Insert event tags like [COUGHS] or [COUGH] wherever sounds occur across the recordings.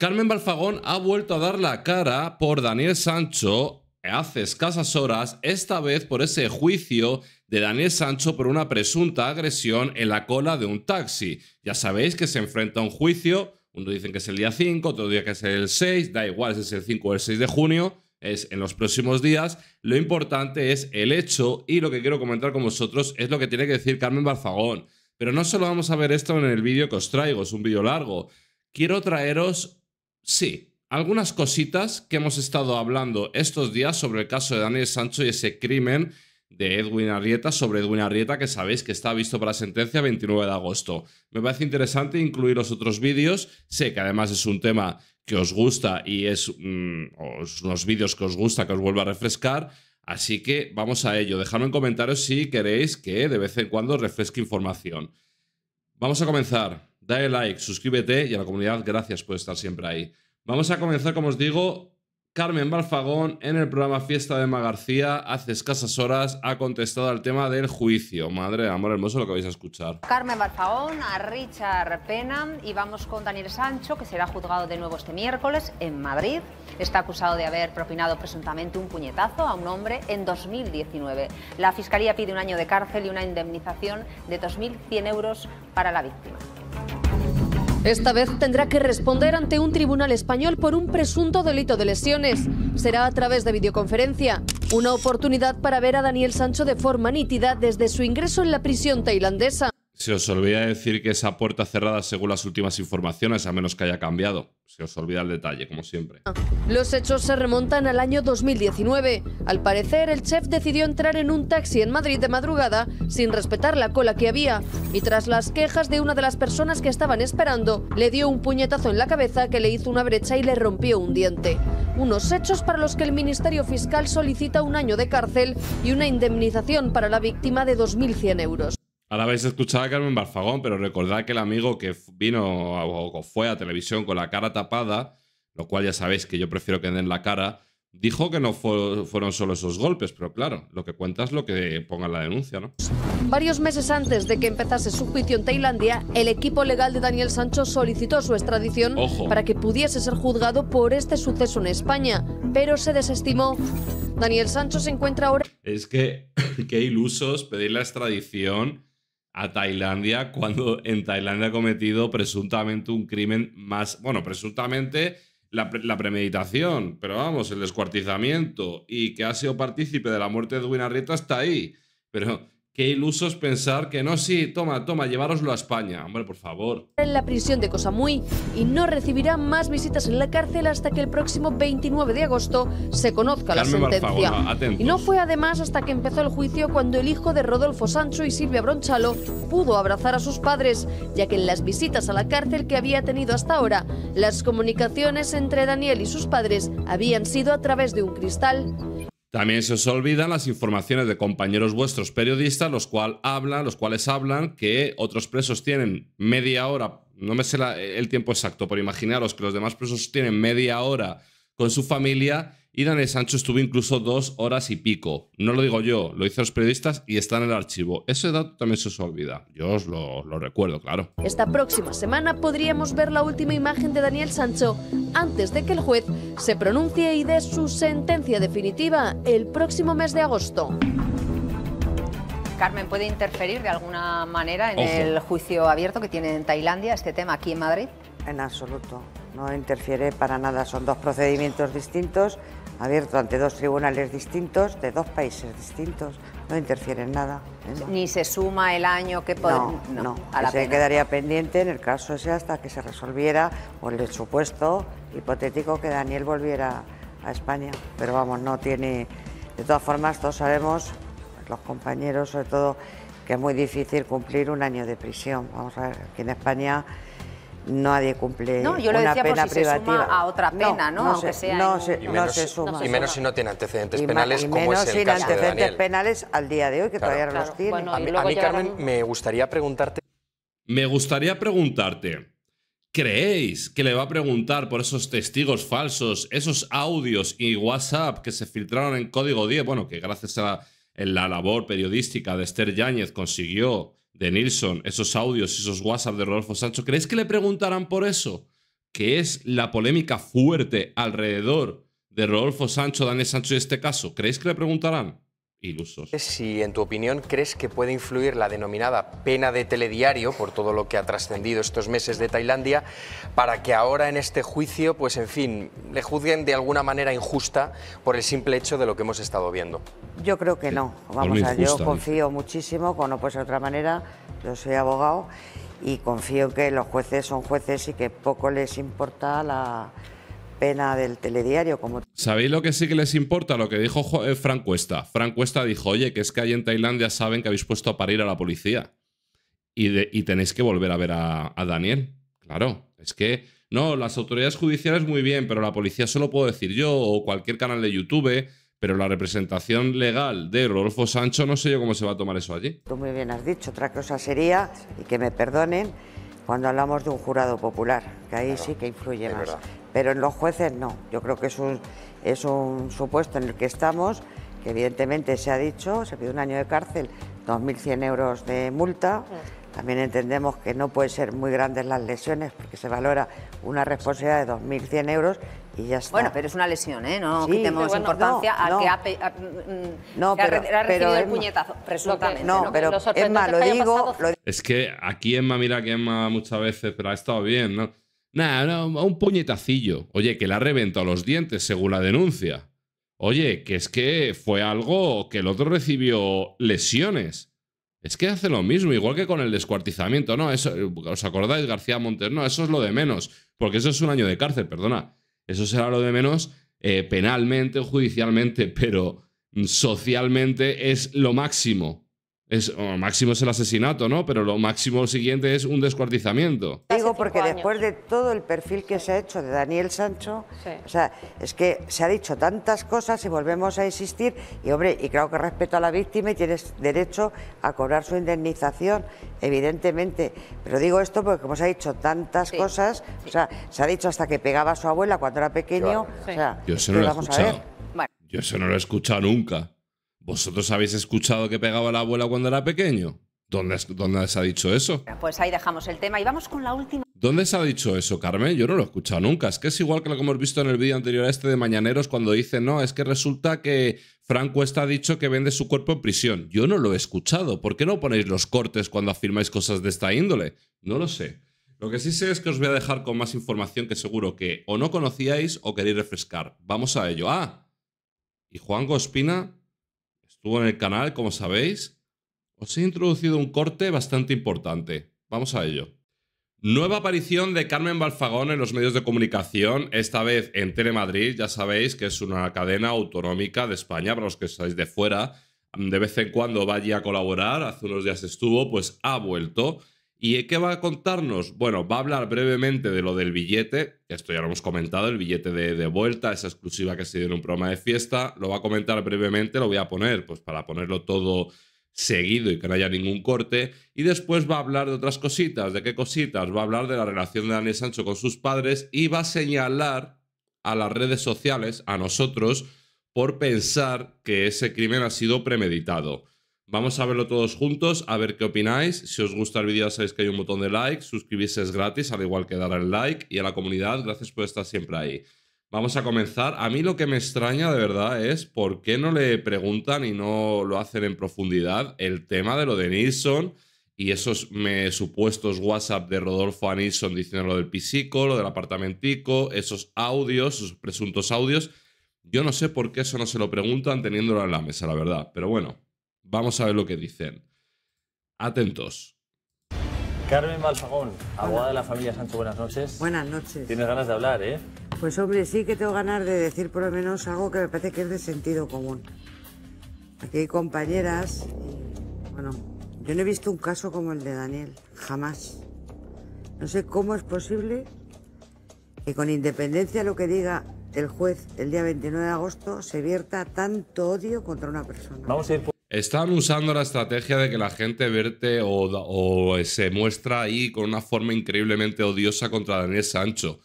Carmen Balfagón ha vuelto a dar la cara por Daniel Sancho hace escasas horas, esta vez por ese juicio de Daniel Sancho por una presunta agresión en la cola de un taxi. Ya sabéis que se enfrenta a un juicio, uno dicen que es el día 5, otro día que es el 6, da igual si es el 5 o el 6 de junio, es en los próximos días. Lo importante es el hecho y lo que quiero comentar con vosotros es lo que tiene que decir Carmen Balfagón. Pero no solo vamos a ver esto en el vídeo que os traigo, es un vídeo largo. Quiero traeros Sí, algunas cositas que hemos estado hablando estos días sobre el caso de Daniel Sancho y ese crimen de Edwin Arrieta sobre Edwin Arrieta que sabéis que está visto para sentencia 29 de agosto. Me parece interesante incluir los otros vídeos, sé que además es un tema que os gusta y es mm, unos vídeos que os gusta que os vuelva a refrescar, así que vamos a ello. Dejadme en comentarios si queréis que de vez en cuando refresque información. Vamos a comenzar. Dale like, suscríbete y a la comunidad gracias por estar siempre ahí. Vamos a comenzar, como os digo, Carmen Balfagón, en el programa Fiesta de Emma García, hace escasas horas, ha contestado al tema del juicio. Madre amor hermoso, lo que vais a escuchar. Carmen Balfagón, a Richard Penham y vamos con Daniel Sancho, que será juzgado de nuevo este miércoles en Madrid. Está acusado de haber propinado presuntamente un puñetazo a un hombre en 2019. La Fiscalía pide un año de cárcel y una indemnización de 2.100 euros para la víctima. Esta vez tendrá que responder ante un tribunal español por un presunto delito de lesiones. Será a través de videoconferencia. Una oportunidad para ver a Daniel Sancho de forma nítida desde su ingreso en la prisión tailandesa. Se os olvida decir que esa puerta cerrada según las últimas informaciones, a menos que haya cambiado. Se os olvida el detalle, como siempre. Los hechos se remontan al año 2019. Al parecer, el chef decidió entrar en un taxi en Madrid de madrugada sin respetar la cola que había y tras las quejas de una de las personas que estaban esperando, le dio un puñetazo en la cabeza que le hizo una brecha y le rompió un diente. Unos hechos para los que el Ministerio Fiscal solicita un año de cárcel y una indemnización para la víctima de 2.100 euros. Ahora habéis escuchado a Carmen Barfagón, pero recordad que el amigo que vino o fue a televisión con la cara tapada, lo cual ya sabéis que yo prefiero que den la cara, dijo que no fueron solo esos golpes, pero claro, lo que cuenta es lo que ponga la denuncia, ¿no? Varios meses antes de que empezase su juicio en Tailandia, el equipo legal de Daniel Sancho solicitó su extradición para que pudiese ser juzgado por este suceso en España, pero se desestimó. Daniel Sancho se encuentra ahora... Es que, [COUGHS] qué ilusos pedir la extradición a Tailandia cuando en Tailandia ha cometido presuntamente un crimen más, bueno, presuntamente la, premeditación, pero vamos, el descuartizamiento y que ha sido partícipe de la muerte de Edwin Arrieta está ahí. Pero Qué ilusos pensar que no, sí, toma, toma, llevároslo a España. Hombre, por favor. En la prisión de Cosamuy y no recibirá más visitas en la cárcel hasta que el próximo 29 de agosto se conozca la sentencia. y no fue además hasta que empezó el juicio cuando el hijo de Rodolfo Sancho y Silvia Bronchalo pudo abrazar a sus padres, ya que en las visitas a la cárcel que había tenido hasta ahora, las comunicaciones entre Daniel y sus padres habían sido a través de un cristal. También se os olvidan las informaciones de compañeros vuestros periodistas, los, cuales hablan, los cuales hablan que otros presos tienen media hora, no me sé el tiempo exacto, pero imaginaros que los demás presos tienen media hora con su familia y Daniel Sancho estuvo incluso dos horas y pico. No lo digo yo, lo hice los periodistas y está en el archivo. Ese dato también se os olvida. Yo os lo, recuerdo, claro. Esta próxima semana podríamos ver la última imagen de Daniel Sancho antes de que el juez se pronuncie y dé su sentencia definitiva el próximo mes de agosto. Carmen, ¿puede interferir de alguna manera en el juicio abierto que tiene en Tailandia este tema aquí en Madrid? En absoluto, no interfiere para nada. Son dos procedimientos distintos abierto ante dos tribunales distintos, de dos países distintos, no interfiere en nada. ¿eh? Ni se suma el año que podría... no, no, se quedaría pendiente en el caso ese hasta que se resolviera por el supuesto hipotético que Daniel volviera a España. Pero vamos, no tiene... De todas formas, todos sabemos, los compañeros sobre todo, que es muy difícil cumplir un año de prisión. Vamos a ver, aquí en España nadie cumple no, yo lo una decía pena por si privativa. Se suma a otra pena, ¿no? ¿no? sea no, se, y menos, suma. Y menos si no tiene antecedentes penales como es el sin caso antecedentes de Daniel. penales al día de hoy, que todavía no los tiene. a, mí, Carmen, me gustaría preguntarte... Me gustaría preguntarte, ¿creéis que le va a preguntar por esos testigos falsos, esos audios y WhatsApp que se filtraron en Código 10? Bueno, que gracias a la, la labor periodística de Esther Yáñez consiguió de Nilsson, esos audios, esos WhatsApp de Rodolfo Sancho, ¿crees que le preguntarán por eso? ¿Qué es la polémica fuerte alrededor de Rodolfo Sancho, Daniel Sancho y este caso. ¿Creéis que le preguntarán? Si, en tu opinión, crees que puede influir la denominada pena de telediario, por todo lo que ha trascendido estos meses de Tailandia, para que ahora en este juicio, pues en fin, le juzguen de alguna manera injusta por el simple hecho de lo que hemos estado viendo. Yo creo que no. Vamos a, yo confío muchísimo, como no puede ser de otra manera, yo soy abogado y confío que los jueces son jueces y que poco les importa la pena del telediario. Como... ¿Sabéis lo que sí que les importa? Lo que dijo eh, Fran Cuesta. Fran Cuesta dijo, oye, que es que ahí en Tailandia saben que habéis puesto a parir a la policía. Y, tenéis que volver a ver a, Daniel. Claro, es que... No, las autoridades judiciales muy bien, pero la policía solo puedo decir yo o cualquier canal de YouTube, pero la representación legal de Rodolfo Sancho no sé yo cómo se va a tomar eso allí. Tú muy bien has dicho, otra cosa sería, y que me perdonen, cuando hablamos de un jurado popular, que ahí sí que influye más pero en los jueces no. Yo creo que es un, es un supuesto en el que estamos, que evidentemente se ha dicho, se pide un año de cárcel, 2.100 euros de multa. También entendemos que no pueden ser muy grandes las lesiones porque se valora una responsabilidad de 2.100 euros y ya está. Bueno, pero es una lesión, ¿eh? No quitemos importancia que ha, recibido el puñetazo, resulta. no, pero Emma, lo digo, Es que aquí Emma, mira que Emma muchas veces, pero ha estado bien, ¿no? Nada, un puñetacillo. Oye, que le ha reventado los dientes según la denuncia. Oye, que es que fue algo que el otro recibió lesiones. Es que hace lo mismo, igual que con el descuartizamiento. No, eso, ¿os acordáis, García Montes? No, eso es lo de menos, porque eso es un año de cárcel, perdona. Eso será lo de menos eh, penalmente judicialmente, pero mm, socialmente es lo máximo es máximo es el asesinato, ¿no? Pero lo máximo siguiente es un descuartizamiento. Digo porque después de todo el perfil que se ha hecho de Daniel Sancho, o sea, es que se ha dicho tantas cosas y volvemos a insistir y hombre, y creo que respeto a la víctima y tienes derecho a cobrar su indemnización, evidentemente, pero digo esto porque como se ha dicho tantas cosas, o sea, se ha dicho hasta que pegaba a su abuela cuando era pequeño, yo eso no lo he escuchado. Yo eso no lo he escuchado nunca. ¿Vosotros habéis escuchado que pegaba la abuela cuando era pequeño? ¿Dónde, se ha dicho eso? Pues ahí dejamos el tema y vamos con la última. ¿Dónde se ha dicho eso, Carmen? Yo no lo he escuchado nunca. Es que es igual que lo que hemos visto en el vídeo anterior a este de Mañaneros cuando dice, no, es que resulta que Franco está dicho que vende su cuerpo en prisión. Yo no lo he escuchado. ¿Por qué no ponéis los cortes cuando afirmáis cosas de esta índole? No lo sé. Lo que sí sé es que os voy a dejar con más información que seguro que o no conocíais o queréis refrescar. Vamos a ello. Ah, y Juan Gospina estuvo en el canal, como sabéis, os he introducido un corte bastante importante. Vamos a ello. Nueva aparición de Carmen Balfagón en los medios de comunicación, esta vez en Telemadrid, ya sabéis que es una cadena autonómica de España, para los que estáis de fuera, de vez en cuando va allí a colaborar, hace unos días estuvo, pues ha vuelto ¿Y qué va a contarnos? Bueno, va a hablar brevemente de lo del billete, esto ya lo hemos comentado, el billete de, vuelta, esa exclusiva que se dio en un programa de fiesta, lo va a comentar brevemente, lo voy a poner, pues para ponerlo todo seguido y que no haya ningún corte, y después va a hablar de otras cositas, ¿de qué cositas? Va a hablar de la relación de Daniel Sancho con sus padres y va a señalar a las redes sociales, a nosotros, por pensar que ese crimen ha sido premeditado. Vamos a verlo todos juntos, a ver qué opináis. Si os gusta el vídeo, sabéis que hay un botón de like, suscribirse es gratis, al igual que dar al like. Y a la comunidad, gracias por estar siempre ahí. Vamos a comenzar. A mí lo que me extraña de verdad es por qué no le preguntan y no lo hacen en profundidad el tema de lo de Nilsson y esos supuestos WhatsApp de Rodolfo a Nilsson diciendo lo del pisico, lo del apartamentico, esos audios, esos presuntos audios. Yo no sé por qué eso no se lo preguntan teniéndolo en la mesa, la verdad. Pero bueno, Vamos a ver lo que dicen. Atentos. Carmen Balfagón, abogada de la familia Sancho, buenas noches. Buenas noches. Tienes ganas de hablar, ¿eh? Pues hombre, sí que tengo ganas de decir por lo menos algo que me parece que es de sentido común. Aquí hay compañeras bueno, yo no he visto un caso como el de Daniel, jamás. No sé cómo es posible que con independencia de lo que diga el juez el día 29 de agosto se vierta tanto odio contra una persona. Vamos a ir por... Están usando la estrategia de que la gente verte o, se muestra ahí con una forma increíblemente odiosa contra Daniel Sancho.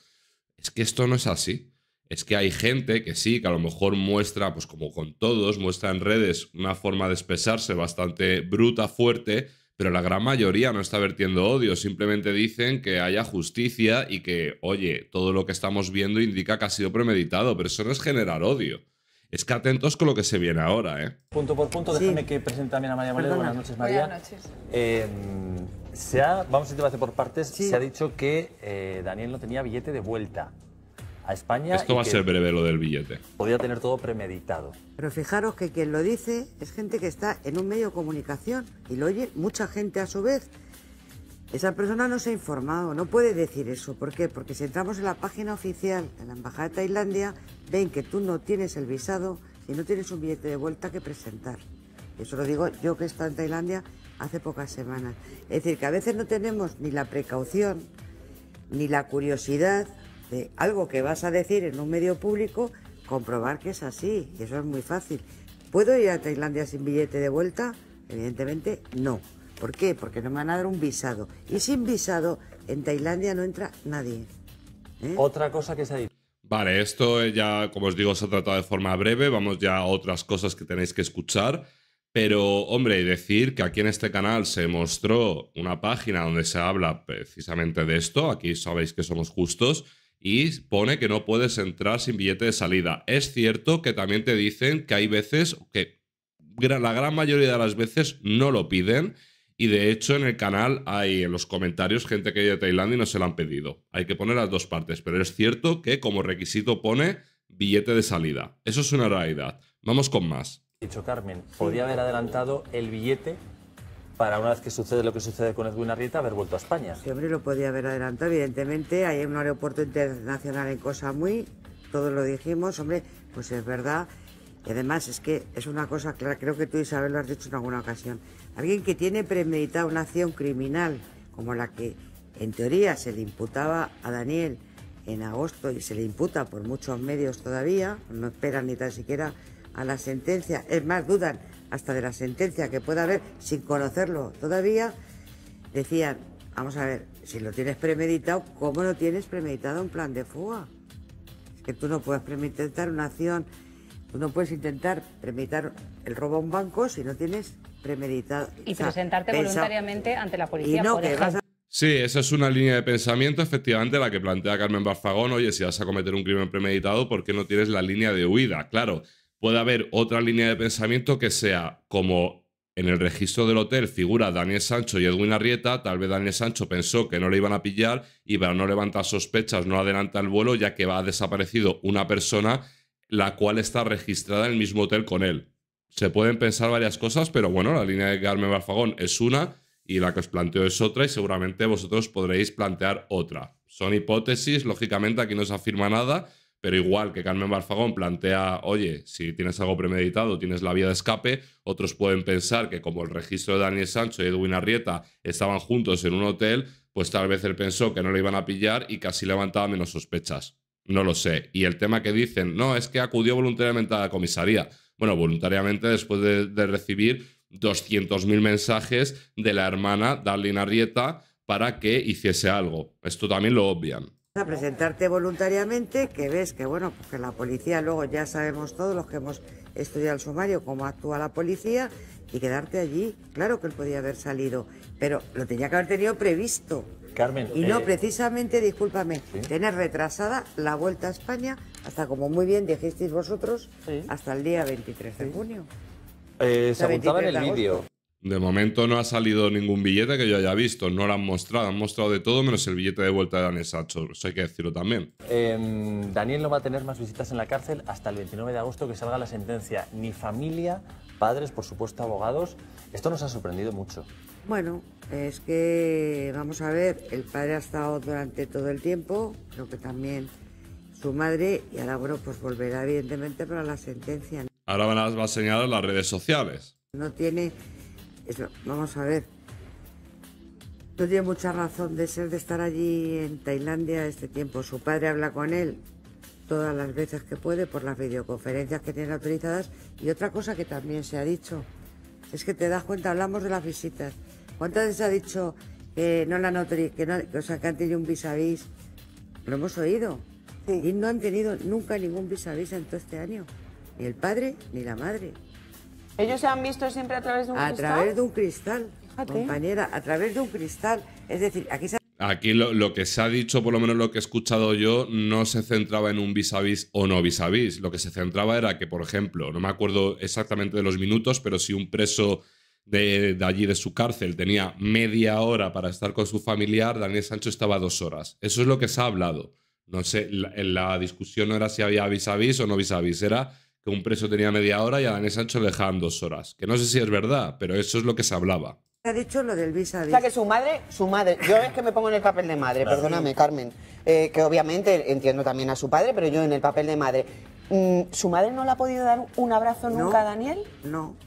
Es que esto no es así. Es que hay gente que sí, que a lo mejor muestra, pues como con todos, muestra en redes una forma de expresarse bastante bruta, fuerte, pero la gran mayoría no está vertiendo odio. Simplemente dicen que haya justicia y que, oye, todo lo que estamos viendo indica que ha sido premeditado, pero eso no es generar odio. Es que atentos con lo que se viene ahora, ¿eh? Punto por punto, sí. que presente también a María Valero. Buenas noches, María. Buenas noches. Eh, se ha, vamos a hacer por partes. Se ha dicho que eh, Daniel no tenía billete de vuelta a España. Esto va a ser breve lo del billete. Podía tener todo premeditado. Pero fijaros que quien lo dice es gente que está en un medio de comunicación y lo oye mucha gente a su vez. Esa persona no se ha informado, no puede decir eso. ¿Por qué? Porque si entramos en la página oficial de la Embajada de Tailandia, ven que tú no tienes el visado y no tienes un billete de vuelta que presentar. Eso lo digo yo que he estado en Tailandia hace pocas semanas. Es decir, que a veces no tenemos ni la precaución ni la curiosidad de algo que vas a decir en un medio público, comprobar que es así. Y eso es muy fácil. ¿Puedo ir a Tailandia sin billete de vuelta? Evidentemente no. ¿Por qué? Porque no me van a dar un visado. Y sin visado, en Tailandia no entra nadie. ¿Eh? Otra cosa que se ha dicho. Vale, esto eh, ya, como os digo, se ha tratado de forma breve. Vamos ya a otras cosas que tenéis que escuchar. Pero, hombre, decir que aquí en este canal se mostró una página donde se habla precisamente de esto. Aquí sabéis que somos justos. Y pone que no puedes entrar sin billete de salida. Es cierto que también te dicen que hay veces que la gran mayoría de las veces no lo piden y de hecho en el canal hay en los comentarios gente que vive de Tailandia y no se la han pedido. Hay que poner las dos partes, pero es cierto que como requisito pone billete de salida. Eso es una realidad. Vamos con más. Dicho Carmen, podría haber adelantado el billete para una vez que sucede lo que sucede con Edwin Arrieta, haber vuelto a España. Sí, hombre, lo podía haber adelantado, evidentemente. Hay un aeropuerto internacional en Cosa Muy, todos lo dijimos, hombre, pues es verdad. Y además es que es una cosa clara, creo que tú Isabel lo has dicho en alguna ocasión. Alguien que tiene premeditada una acción criminal, como la que en teoría se le imputaba a Daniel en agosto y se le imputa por muchos medios todavía, no esperan ni tan siquiera a la sentencia, es más, dudan hasta de la sentencia que pueda haber sin conocerlo todavía, decían, vamos a ver, si lo tienes premeditado, ¿cómo lo tienes premeditado un plan de fuga? Es que tú no puedes premeditar una acción pues no puedes intentar premeditar el robo a un banco si no tienes premeditado. Y presentarte voluntariamente ante la policía. por Sí, esa es una línea de pensamiento, efectivamente, la que plantea Carmen Barfagón. Oye, si vas a cometer un crimen premeditado, ¿por qué no tienes la línea de huida? Claro, puede haber otra línea de pensamiento que sea como en el registro del hotel figura Daniel Sancho y Edwin Arrieta, tal vez Daniel Sancho pensó que no le iban a pillar y para no levantar sospechas no adelanta el vuelo ya que va desaparecido una persona la cual está registrada en el mismo hotel con él. Se pueden pensar varias cosas, pero bueno, la línea de Carmen Barfagón es una y la que os planteo es otra y seguramente vosotros podréis plantear otra. Son hipótesis, lógicamente aquí no se afirma nada, pero igual que Carmen Barfagón plantea, oye, si tienes algo premeditado, tienes la vía de escape, otros pueden pensar que como el registro de Daniel Sancho y Edwin Arrieta estaban juntos en un hotel, pues tal vez él pensó que no le iban a pillar y casi levantaba menos sospechas. No lo sé. Y el tema que dicen, no, es que acudió voluntariamente a la comisaría. Bueno, voluntariamente después de, recibir 200.000 mensajes de la hermana Darlene Arrieta para que hiciese algo. Esto también lo obvian. A presentarte voluntariamente, que ves que, bueno, que la policía, luego ya sabemos todos los que hemos estudiado el sumario, cómo actúa la policía, y quedarte allí. Claro que él podía haber salido, pero lo tenía que haber tenido previsto. Y no, eh, precisamente, discúlpame, tener retrasada la vuelta a España hasta, como muy bien dijisteis vosotros, hasta el día 23 de junio. Eh, se apuntaba en el vídeo. De momento no ha salido ningún billete que yo haya visto, no lo han mostrado, han mostrado de todo menos el billete de vuelta de Daniel Sacho, eso hay que decirlo también. Em, Daniel no va a tener más visitas en la cárcel hasta el 29 de agosto que salga la sentencia, ni familia, padres, por supuesto abogados, esto nos ha sorprendido mucho. Bueno, es que, vamos a ver, el padre ha estado durante todo el tiempo, creo que también su madre, y ahora, bueno, pues volverá evidentemente para la sentencia. Ahora van a, va señalar las redes sociales. No tiene, eso, vamos a ver, no tiene mucha razón de ser de estar allí en Tailandia este tiempo. Su padre habla con él todas las veces que puede por las videoconferencias que tiene autorizadas. Y otra cosa que también se ha dicho, es que te das cuenta, hablamos de las visitas. ¿Cuántas veces ha dicho que no la notaría, que, no, que, han tenido un vis vis? Lo hemos oído. Y no han tenido nunca ningún vis vis en todo este año. Ni el padre ni la madre. ¿Ellos se han visto siempre a través de un cristal? A través de un cristal, compañera, a través de un cristal. Es decir, aquí se Aquí lo, lo, que se ha dicho, por lo menos lo que he escuchado yo, no se centraba en un vis vis o no vis vis. Lo que se centraba era que, por ejemplo, no me acuerdo exactamente de los minutos, pero si un preso de, allí de su cárcel tenía media hora para estar con su familiar, Daniel Sancho estaba dos horas. Eso es lo que se ha hablado. No sé, la, la discusión no era si había vis a o no vis a era que un preso tenía media hora y a Daniel Sancho le dejaban dos horas. Que no sé si es verdad, pero eso es lo que se hablaba. Ha dicho lo del vis O sea, que su madre, su madre, yo es que me pongo en el papel de madre, perdóname, Carmen, eh, que obviamente entiendo también a su padre, pero yo en el papel de madre. Mm, ¿Su madre no le ha podido dar un abrazo nunca a Daniel? No.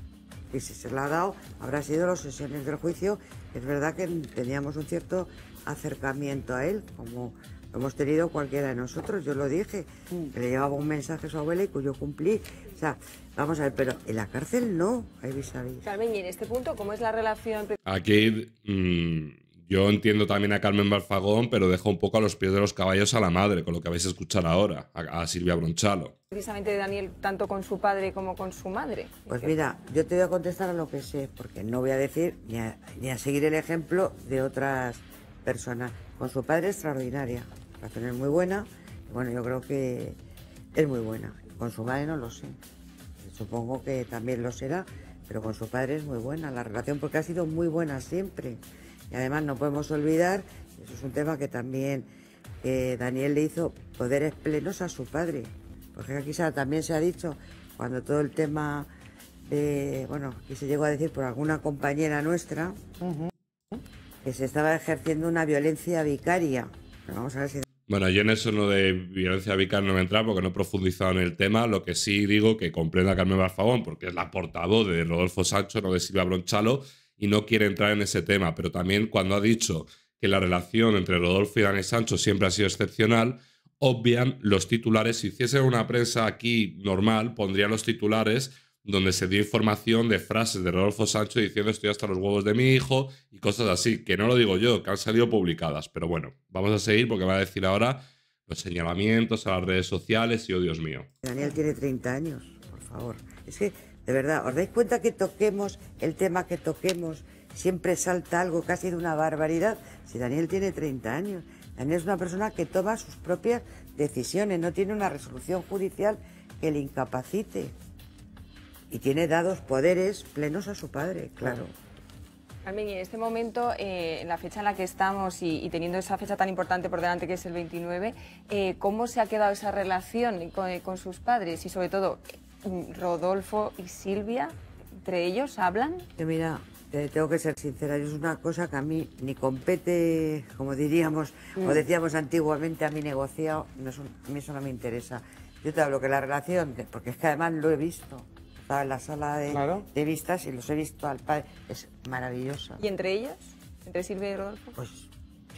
Y si se la ha dado habrá sido los sesiones del juicio. Es verdad que teníamos un cierto acercamiento a él, como hemos tenido cualquiera de nosotros, yo lo dije, mm. que le llevaba un mensaje a su abuela y cuyo cumplí. O sea, vamos a ver, pero en la cárcel no, hay vis Carmen, y en este punto, ¿cómo es la relación? Aquí mm, yo entiendo también a Carmen Balfagón, pero dejo un poco a los pies de los caballos a la madre, con lo que vais a escuchar ahora, a, Silvia Bronchalo. Precisamente Daniel, tanto con su padre como con su madre. Pues mira, yo te voy a contestar a lo que sé, porque no voy a decir ni a, seguir el ejemplo de otras personas. Con su padre extraordinaria, la es muy buena, bueno, yo creo que es muy buena. Con su madre no lo sé, supongo que también lo será, pero con su padre es muy buena la relación, porque ha sido muy buena siempre. Y además no podemos olvidar, eso es un tema que también eh, Daniel le hizo poderes plenos a su padre, porque aquí también se ha dicho, cuando todo el tema, eh, bueno, que se llegó a decir por alguna compañera nuestra, que se estaba ejerciendo una violencia vicaria. a bueno, yo en eso no de violencia vicaria no me entra porque no he profundizado en el tema. Lo que sí digo que comprenda Carmen Barfagón, porque es la portavoz de Rodolfo Sancho, no de Silvia Bronchalo, y no quiere entrar en ese tema, pero también cuando ha dicho que la relación entre Rodolfo y Daniel Sancho siempre ha sido excepcional, obvian los titulares. Si hiciesen una prensa aquí normal, pondrían los titulares donde se dio información de frases de Rodolfo Sancho diciendo estoy hasta los huevos de mi hijo y cosas así, que no lo digo yo, que han salido publicadas. Pero bueno, vamos a seguir porque va a decir ahora los señalamientos a las redes sociales y, oh Dios mío. Daniel tiene 30 años, por favor. Es que de verdad, ¿os dais cuenta que toquemos el tema que toquemos? Siempre salta algo casi de una barbaridad. Si Daniel tiene 30 años, Daniel es una persona que toma sus propias decisiones, no tiene una resolución judicial que le incapacite. Y tiene dados poderes plenos a su padre, claro. Carmen, en este momento, eh, en la fecha en la que estamos y, teniendo esa fecha tan importante por delante que es el 29, eh, ¿cómo se ha quedado esa relación con, eh, con sus padres y sobre todo Rodolfo y Silvia, entre ellos, hablan? Te mira, tengo que ser sincera, es una cosa que a mí ni compete, como diríamos, o mm. decíamos antiguamente, a mi negociado, no es a mí eso no me interesa. Yo te hablo que la relación, porque es que además lo he visto, estaba en la sala de, vistas y los he visto al padre, es maravillosa. ¿Y entre ellas? ¿Entre Silvia y Rodolfo? Pues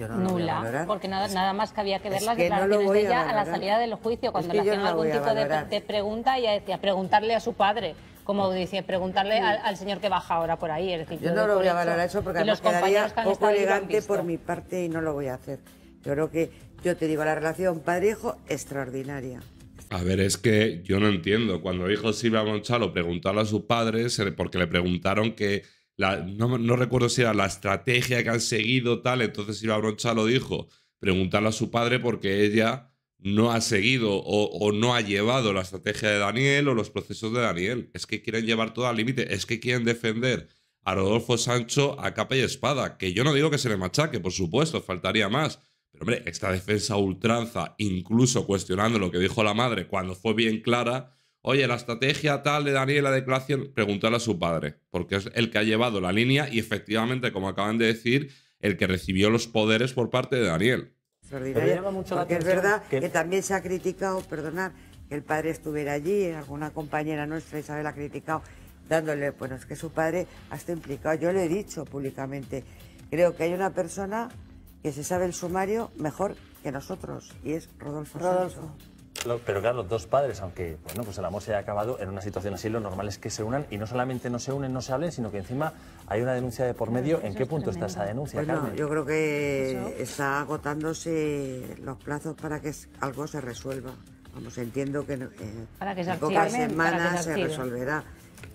nula, porque nada, más que había que ver las declaraciones de ella a, la salida del juicio, cuando le hacían algún tipo de, pregunta, ella decía, preguntarle a su padre, como pues dice, preguntarle al, señor que baja ahora por ahí. Es yo no lo voy a valorar eso porque además quedaría poco elegante por mi parte y no lo voy a hacer. Yo creo que, yo te digo, la relación padre-hijo extraordinaria. A ver, es que yo no entiendo. Cuando dijo Silvia Monchalo preguntarle a su padre, porque le preguntaron que no, recuerdo si era la estrategia que han seguido, tal. Entonces la Broncha lo dijo, preguntarle a su padre porque ella no ha seguido o, no ha llevado la estrategia de Daniel o los procesos de Daniel. Es que quieren llevar todo al límite, es que quieren defender a Rodolfo Sancho a capa y espada, que yo no digo que se le machaque, por supuesto, faltaría más. Pero hombre, esta defensa ultranza, incluso cuestionando lo que dijo la madre cuando fue bien clara, oye, la estrategia tal de Daniel, la declaración, preguntarle a su padre, porque es el que ha llevado la línea y efectivamente, como acaban de decir, el que recibió los poderes por parte de Daniel. es verdad que... también se ha criticado, perdonar, que el padre estuviera allí, alguna compañera nuestra, Isabel, ha criticado, dándole, bueno, es que su padre ha estado implicado, yo le he dicho públicamente, creo que hay una persona que se sabe el sumario mejor que nosotros, y es Rodolfo. Rodolfo. Pero claro, los dos padres, aunque bueno, pues el amor se haya acabado, en una situación así lo normal es que se unan y no solamente no se unen, no se hablen, sino que encima hay una denuncia de por medio. ¿En qué punto está esa denuncia, bueno, Carmen? Yo creo que está agotándose los plazos para que algo se resuelva. Vamos, entiendo que, eh, para que en pocas semanas se, resolverá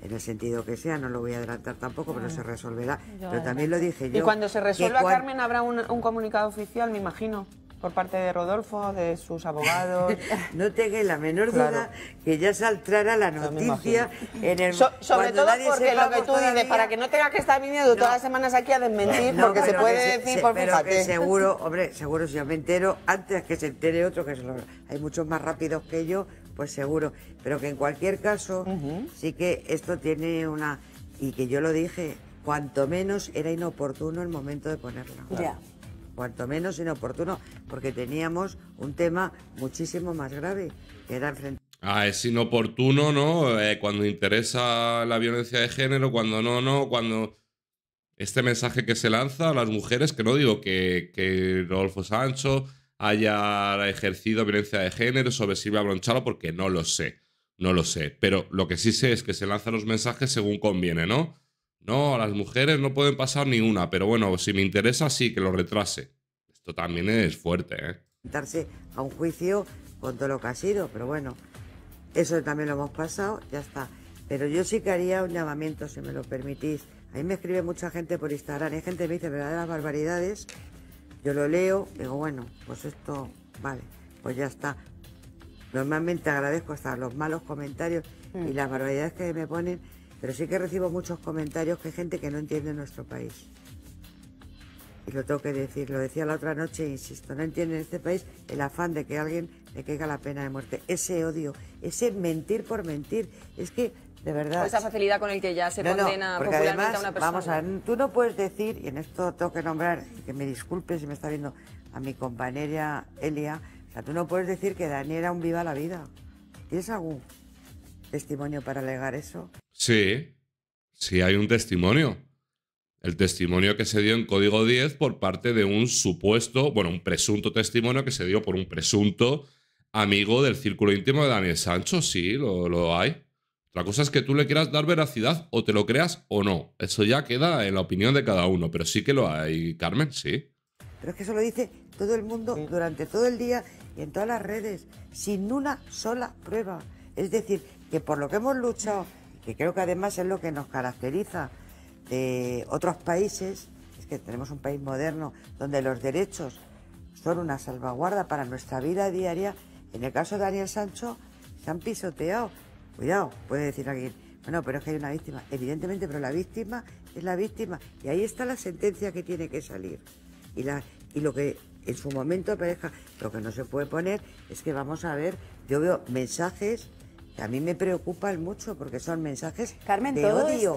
en el sentido que sea, no lo voy a adelantar tampoco, pero se resolverá. pero también lo dije yo. Y cuando se resuelva, Carmen, habrá un, comunicado oficial, me imagino por parte de Rodolfo, de sus abogados. [LAUGHS] no tenga la menor duda que ya saltará la noticia en el Sobre todo porque lo que tú dices, para que no tenga que estar viniendo todas las semanas aquí a desmentir, porque se puede decir, por pero Que seguro, [LAUGHS] hombre, seguro si yo me entero, antes que se entere otro, que lo, hay muchos más rápidos que yo, pues seguro. Pero que en cualquier caso, sí que esto tiene una. Y que yo lo dije, cuanto menos era inoportuno el momento de ponerla. Ya cuanto menos inoportuno, porque teníamos un tema muchísimo más grave, que era Ah, es inoportuno, ¿no? Eh, cuando interesa la violencia de género, cuando no, no, cuando este mensaje que se lanza a las mujeres, que no digo que, que Rodolfo Sancho haya ejercido violencia de género sobre Silvia Bronchalo, porque no lo sé, no lo sé. Pero lo que sí sé es que se lanzan los mensajes según conviene, ¿no? No, las mujeres no pueden pasar ni una, pero bueno, si me interesa, sí, que lo retrase. Esto también es fuerte, ¿eh? Sentarse a un juicio con todo lo que ha sido, pero bueno, eso también lo hemos pasado, ya está. Pero yo sí que haría un llamamiento, si me lo permitís. Ahí me escribe mucha gente por Instagram, hay gente que me dice las barbaridades, yo lo leo, digo, bueno, pues esto, vale, pues ya está. Normalmente agradezco hasta los malos comentarios y mm. las barbaridades que me ponen pero sí que recibo muchos comentarios que hay gente que no entiende nuestro país. Y lo tengo que decir, lo decía la otra noche, insisto, no entiende en este país el afán de que alguien le caiga la pena de muerte. Ese odio, ese mentir por mentir. Es que, de verdad... esa facilidad con el que ya se condena popularmente a una persona. Vamos a ver, tú no puedes decir, y en esto tengo que nombrar, que me disculpe si me está viendo a mi compañera Elia, tú no puedes decir que Dani era un viva la vida. ¿Tienes algo...? testimonio para alegar eso? Sí, sí hay un testimonio. El testimonio que se dio en Código 10 por parte de un supuesto, bueno, un presunto testimonio que se dio por un presunto amigo del círculo íntimo de Daniel Sancho, sí, lo, hay. La cosa es que tú le quieras dar veracidad o te lo creas o no. Eso ya queda en la opinión de cada uno, pero sí que lo hay, Carmen, sí. Pero es que eso lo dice todo el mundo durante todo el día y en todas las redes, sin una sola prueba. Es decir, que por lo que hemos luchado, que creo que además es lo que nos caracteriza de otros países, es que tenemos un país moderno donde los derechos son una salvaguarda para nuestra vida diaria. En el caso de Daniel Sancho, se han pisoteado. Cuidado, puede decir alguien, bueno, pero es que hay una víctima. Evidentemente, pero la víctima es la víctima. Y ahí está la sentencia que tiene que salir. Y, y lo que en su momento aparezca, lo que no se puede poner es que vamos a ver, yo veo mensajes a mí me preocupan mucho porque son mensajes Carmen, de odio.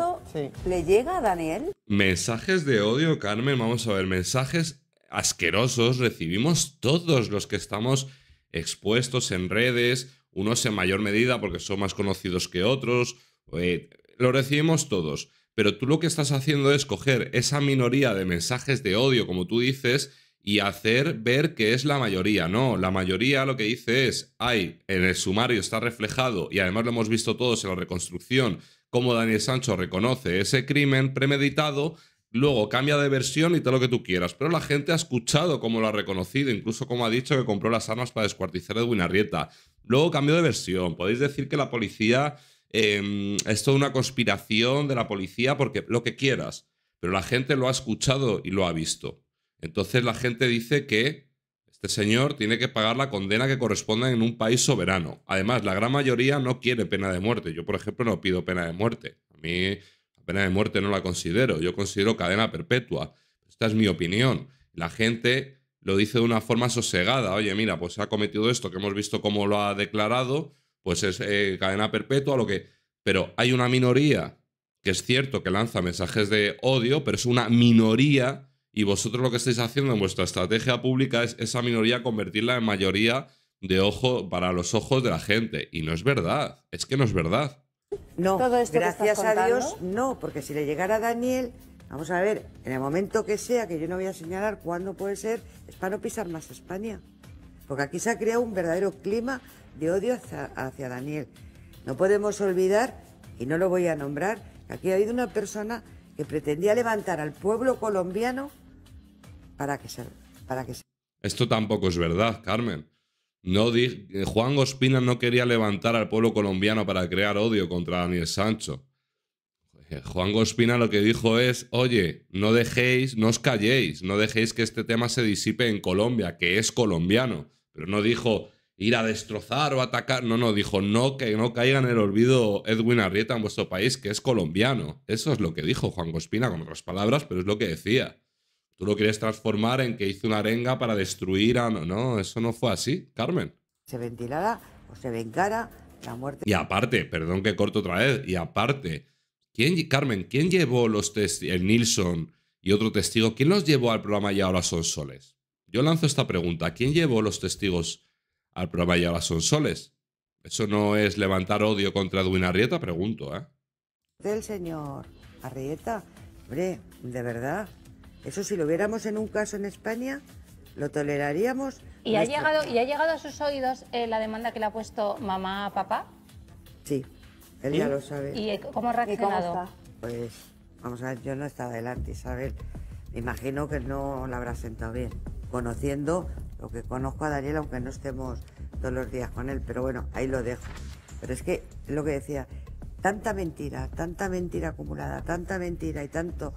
¿Le llega a Daniel? Mensajes de odio, Carmen. Vamos a ver, mensajes asquerosos recibimos todos los que estamos expuestos en redes, unos en mayor medida porque son más conocidos que otros, eh, lo recibimos todos. Pero tú lo que estás haciendo es coger esa minoría de mensajes de odio, como tú dices, y hacer ver que es la mayoría. No, la mayoría lo que dice es, hay, en el sumario está reflejado, y además lo hemos visto todos en la reconstrucción, cómo Daniel Sancho reconoce ese crimen premeditado, luego cambia de versión y todo lo que tú quieras. Pero la gente ha escuchado cómo lo ha reconocido, incluso como ha dicho que compró las armas para descuartizar a Edwin Arrieta. Luego cambió de versión. Podéis decir que la policía em, es toda una conspiración de la policía, porque lo que quieras. Pero la gente lo ha escuchado y lo ha visto. Entonces la gente dice que este señor tiene que pagar la condena que corresponda en un país soberano. Además, la gran mayoría no quiere pena de muerte. Yo, por ejemplo, no pido pena de muerte. A mí la pena de muerte no la considero. Yo considero cadena perpetua. Esta es mi opinión. La gente lo dice de una forma sosegada. Oye, mira, pues se ha cometido esto que hemos visto cómo lo ha declarado. Pues es eh, cadena perpetua, lo que... Pero hay una minoría que es cierto que lanza mensajes de odio, pero es una minoría y vosotros lo que estáis haciendo en vuestra estrategia pública es esa minoría convertirla en mayoría de ojo para los ojos de la gente. Y no es verdad, es que no es verdad. No, gracias a Dios no, porque si le llegara a Daniel, vamos a ver, en el momento que sea, que yo no voy a señalar cuándo puede ser, es para no pisar más España. Porque aquí se ha creado un verdadero clima de odio hacia, hacia Daniel. No podemos olvidar, y no lo voy a nombrar, que aquí ha habido una persona que pretendía levantar al pueblo colombiano para que Para que Esto tampoco es verdad, Carmen. No eh, Juan Gospina no quería levantar al pueblo colombiano para crear odio contra Daniel Sancho. Eh, Juan Gospina lo que dijo es, oye, no dejéis, no os calléis, no dejéis que este tema se disipe en Colombia, que es colombiano. Pero no dijo ir a destrozar o atacar, no, no, dijo no, que no caiga en el olvido Edwin Arrieta en vuestro país, que es colombiano. Eso es lo que dijo Juan Gospina con otras palabras, pero es lo que decía. Tú lo quieres transformar en que hizo una arenga para destruir a... No, eso no fue así, Carmen. Se ventilara o se vengara la muerte. Y aparte, perdón que corto otra vez, y aparte, ¿quién, Carmen, ¿quién llevó los testigos, el Nilsson y otro testigo, quién los llevó al programa ya ahora son soles? Yo lanzo esta pregunta, ¿quién llevó los testigos al programa y ahora son soles? Eso no es levantar odio contra Edwin Arrieta, pregunto, ¿eh? Del señor Arrieta, hombre, de verdad, eso si lo hubiéramos en un caso en España, lo toleraríamos. ¿Y ha llegado, ¿y ha llegado a sus oídos eh, la demanda que le ha puesto mamá a papá? Sí, él ya lo sabe. ¿Y eh, cómo ha reaccionado? pues, vamos a ver, yo no estaba delante, Isabel. Me Imagino que no la habrá sentado bien, conociendo lo que conozco a Daniel, aunque no estemos todos los días con él, pero bueno, ahí lo dejo. Pero es que lo que decía, tanta mentira, tanta mentira acumulada, tanta mentira y tanto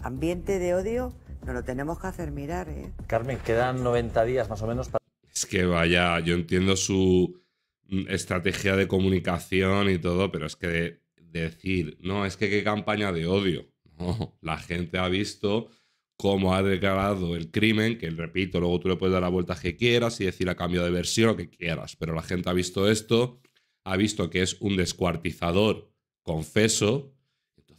ambiente de odio nos lo tenemos que hacer mirar. ¿eh? Carmen, quedan 90 días más o menos para... Es que vaya, yo entiendo su mm, estrategia de comunicación y todo, pero es que decir, no, es que qué campaña de odio. la gente ha visto cómo ha declarado el crimen, que repito, luego tú le puedes dar la vuelta que quieras y decir a cambio de versión lo que quieras, pero la gente ha visto esto, ha visto que es un descuartizador, confeso,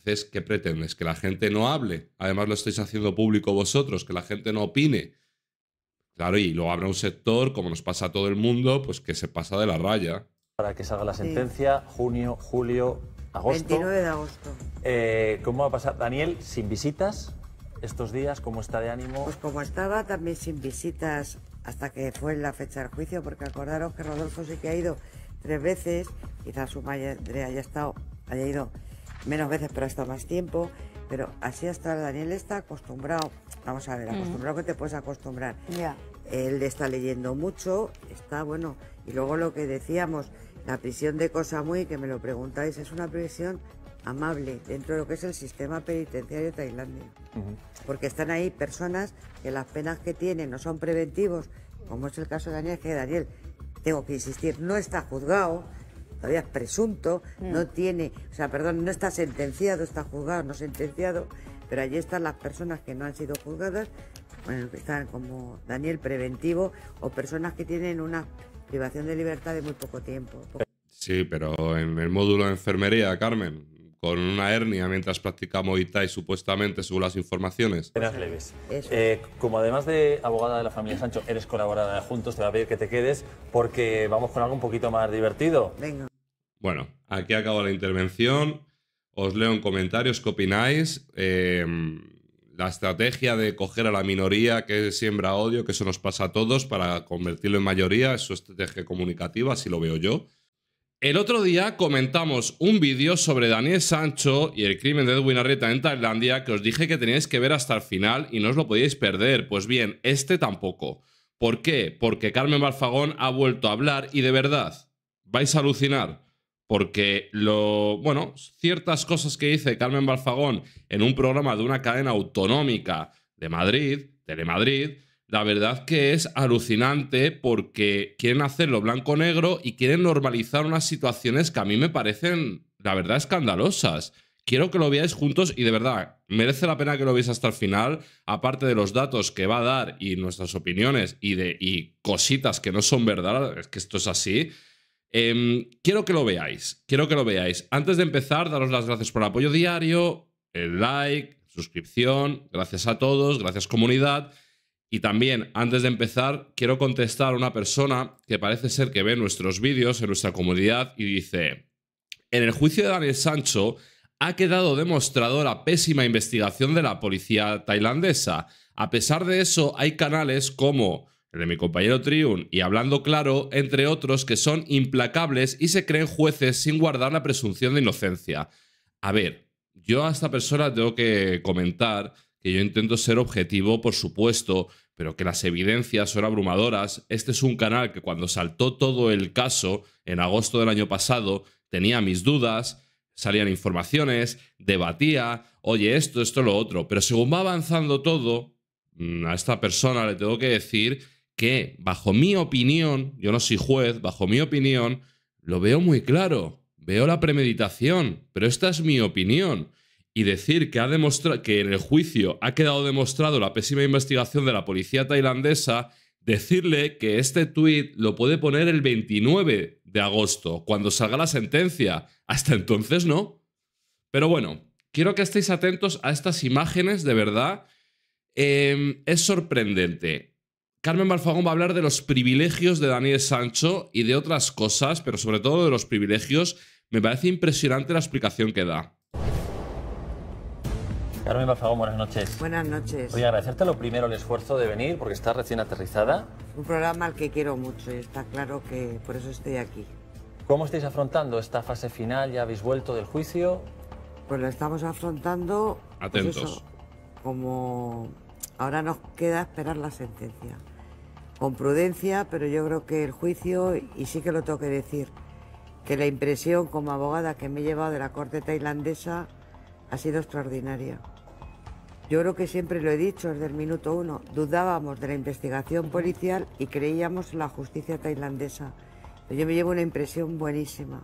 entonces, ¿qué pretendes? ¿Que la gente no hable? Además lo estáis haciendo público vosotros, que la gente no opine. Claro, y luego habrá un sector, como nos pasa a todo el mundo, pues que se pasa de la raya. Para que salga la sentencia, junio, julio, agosto. 29 de agosto. Eh, ¿Cómo va a pasar? Daniel, sin visitas estos días, ¿cómo está de ánimo? Pues como estaba también sin visitas hasta que fue la fecha del juicio, porque acordaros que Rodolfo sí que ha ido tres veces, quizás su madre haya estado, haya ido menos veces, pero hasta más tiempo. Pero así hasta Daniel está acostumbrado, vamos a ver, mm. acostumbrado que te puedes acostumbrar. Él está leyendo mucho, está bueno. Y luego lo que decíamos, la prisión de cosa muy que me lo preguntáis, es una prisión amable dentro de lo que es el sistema penitenciario tailandés. Porque están ahí personas que las penas que tienen no son preventivos, como es el caso de Daniel, que Daniel, tengo que insistir, no está juzgado, todavía es presunto, mm. no tiene, o sea, perdón, no está sentenciado, está juzgado, no sentenciado, pero allí están las personas que no han sido juzgadas, bueno, están como Daniel preventivo o personas que tienen una privación de libertad de muy poco tiempo. Sí, pero en el módulo de enfermería, Carmen, con una hernia mientras practicamos Muay y supuestamente, según las informaciones. leves. Eh, como además de abogada de la familia Sancho, eres colaboradora de Juntos, te voy a pedir que te quedes porque vamos con algo un poquito más divertido. Bueno, aquí acabo la intervención. Os leo en comentarios qué opináis. Eh, la estrategia de coger a la minoría que siembra odio, que eso nos pasa a todos, para convertirlo en mayoría, es su estrategia comunicativa, así lo veo yo. El otro día comentamos un vídeo sobre Daniel Sancho y el crimen de Edwin Arrieta en Tailandia que os dije que teníais que ver hasta el final y no os lo podíais perder. Pues bien, este tampoco. ¿Por qué? Porque Carmen Balfagón ha vuelto a hablar y de verdad, vais a alucinar. Porque lo. Bueno, ciertas cosas que dice Carmen Balfagón en un programa de una cadena autonómica de Madrid, Telemadrid, la verdad que es alucinante porque quieren hacerlo blanco-negro y quieren normalizar unas situaciones que a mí me parecen, la verdad, escandalosas. Quiero que lo veáis juntos y de verdad, merece la pena que lo veáis hasta el final, aparte de los datos que va a dar y nuestras opiniones y de y cositas que no son verdad, es que esto es así. Em, quiero que lo veáis, quiero que lo veáis. Antes de empezar, daros las gracias por el apoyo diario, el like, suscripción, gracias a todos, gracias comunidad. Y también, antes de empezar, quiero contestar a una persona que parece ser que ve nuestros vídeos en nuestra comunidad y dice, en el juicio de Daniel Sancho ha quedado demostrado la pésima investigación de la policía tailandesa. A pesar de eso, hay canales como el de mi compañero Triun y Hablando Claro, entre otros, que son implacables y se creen jueces sin guardar la presunción de inocencia. A ver, yo a esta persona tengo que comentar que yo intento ser objetivo, por supuesto, pero que las evidencias son abrumadoras. Este es un canal que cuando saltó todo el caso, en agosto del año pasado, tenía mis dudas, salían informaciones, debatía, oye, esto, esto, lo otro. Pero según va avanzando todo, mm, a esta persona le tengo que decir que, bajo mi opinión, yo no soy juez, bajo mi opinión, lo veo muy claro, veo la premeditación, pero esta es mi opinión y decir que, ha que en el juicio ha quedado demostrado la pésima investigación de la policía tailandesa, decirle que este tuit lo puede poner el 29 de agosto, cuando salga la sentencia. Hasta entonces no. Pero bueno, quiero que estéis atentos a estas imágenes, de verdad. Em, es sorprendente. Carmen Balfagón va a hablar de los privilegios de Daniel Sancho y de otras cosas, pero sobre todo de los privilegios. Me parece impresionante la explicación que da. Carmen Bafagón, buenas noches. Buenas noches. Voy a agradecerte lo primero el esfuerzo de venir, porque estás recién aterrizada. Un programa al que quiero mucho y está claro que por eso estoy aquí. ¿Cómo estáis afrontando esta fase final? ¿Ya habéis vuelto del juicio? Pues lo estamos afrontando... Pues Atentos. como ahora nos queda esperar la sentencia. Con prudencia, pero yo creo que el juicio, y sí que lo tengo que decir, que la impresión como abogada que me he llevado de la corte tailandesa ha sido extraordinaria. Yo creo que siempre lo he dicho desde el minuto uno, dudábamos de la investigación policial y creíamos en la justicia tailandesa. Yo me llevo una impresión buenísima.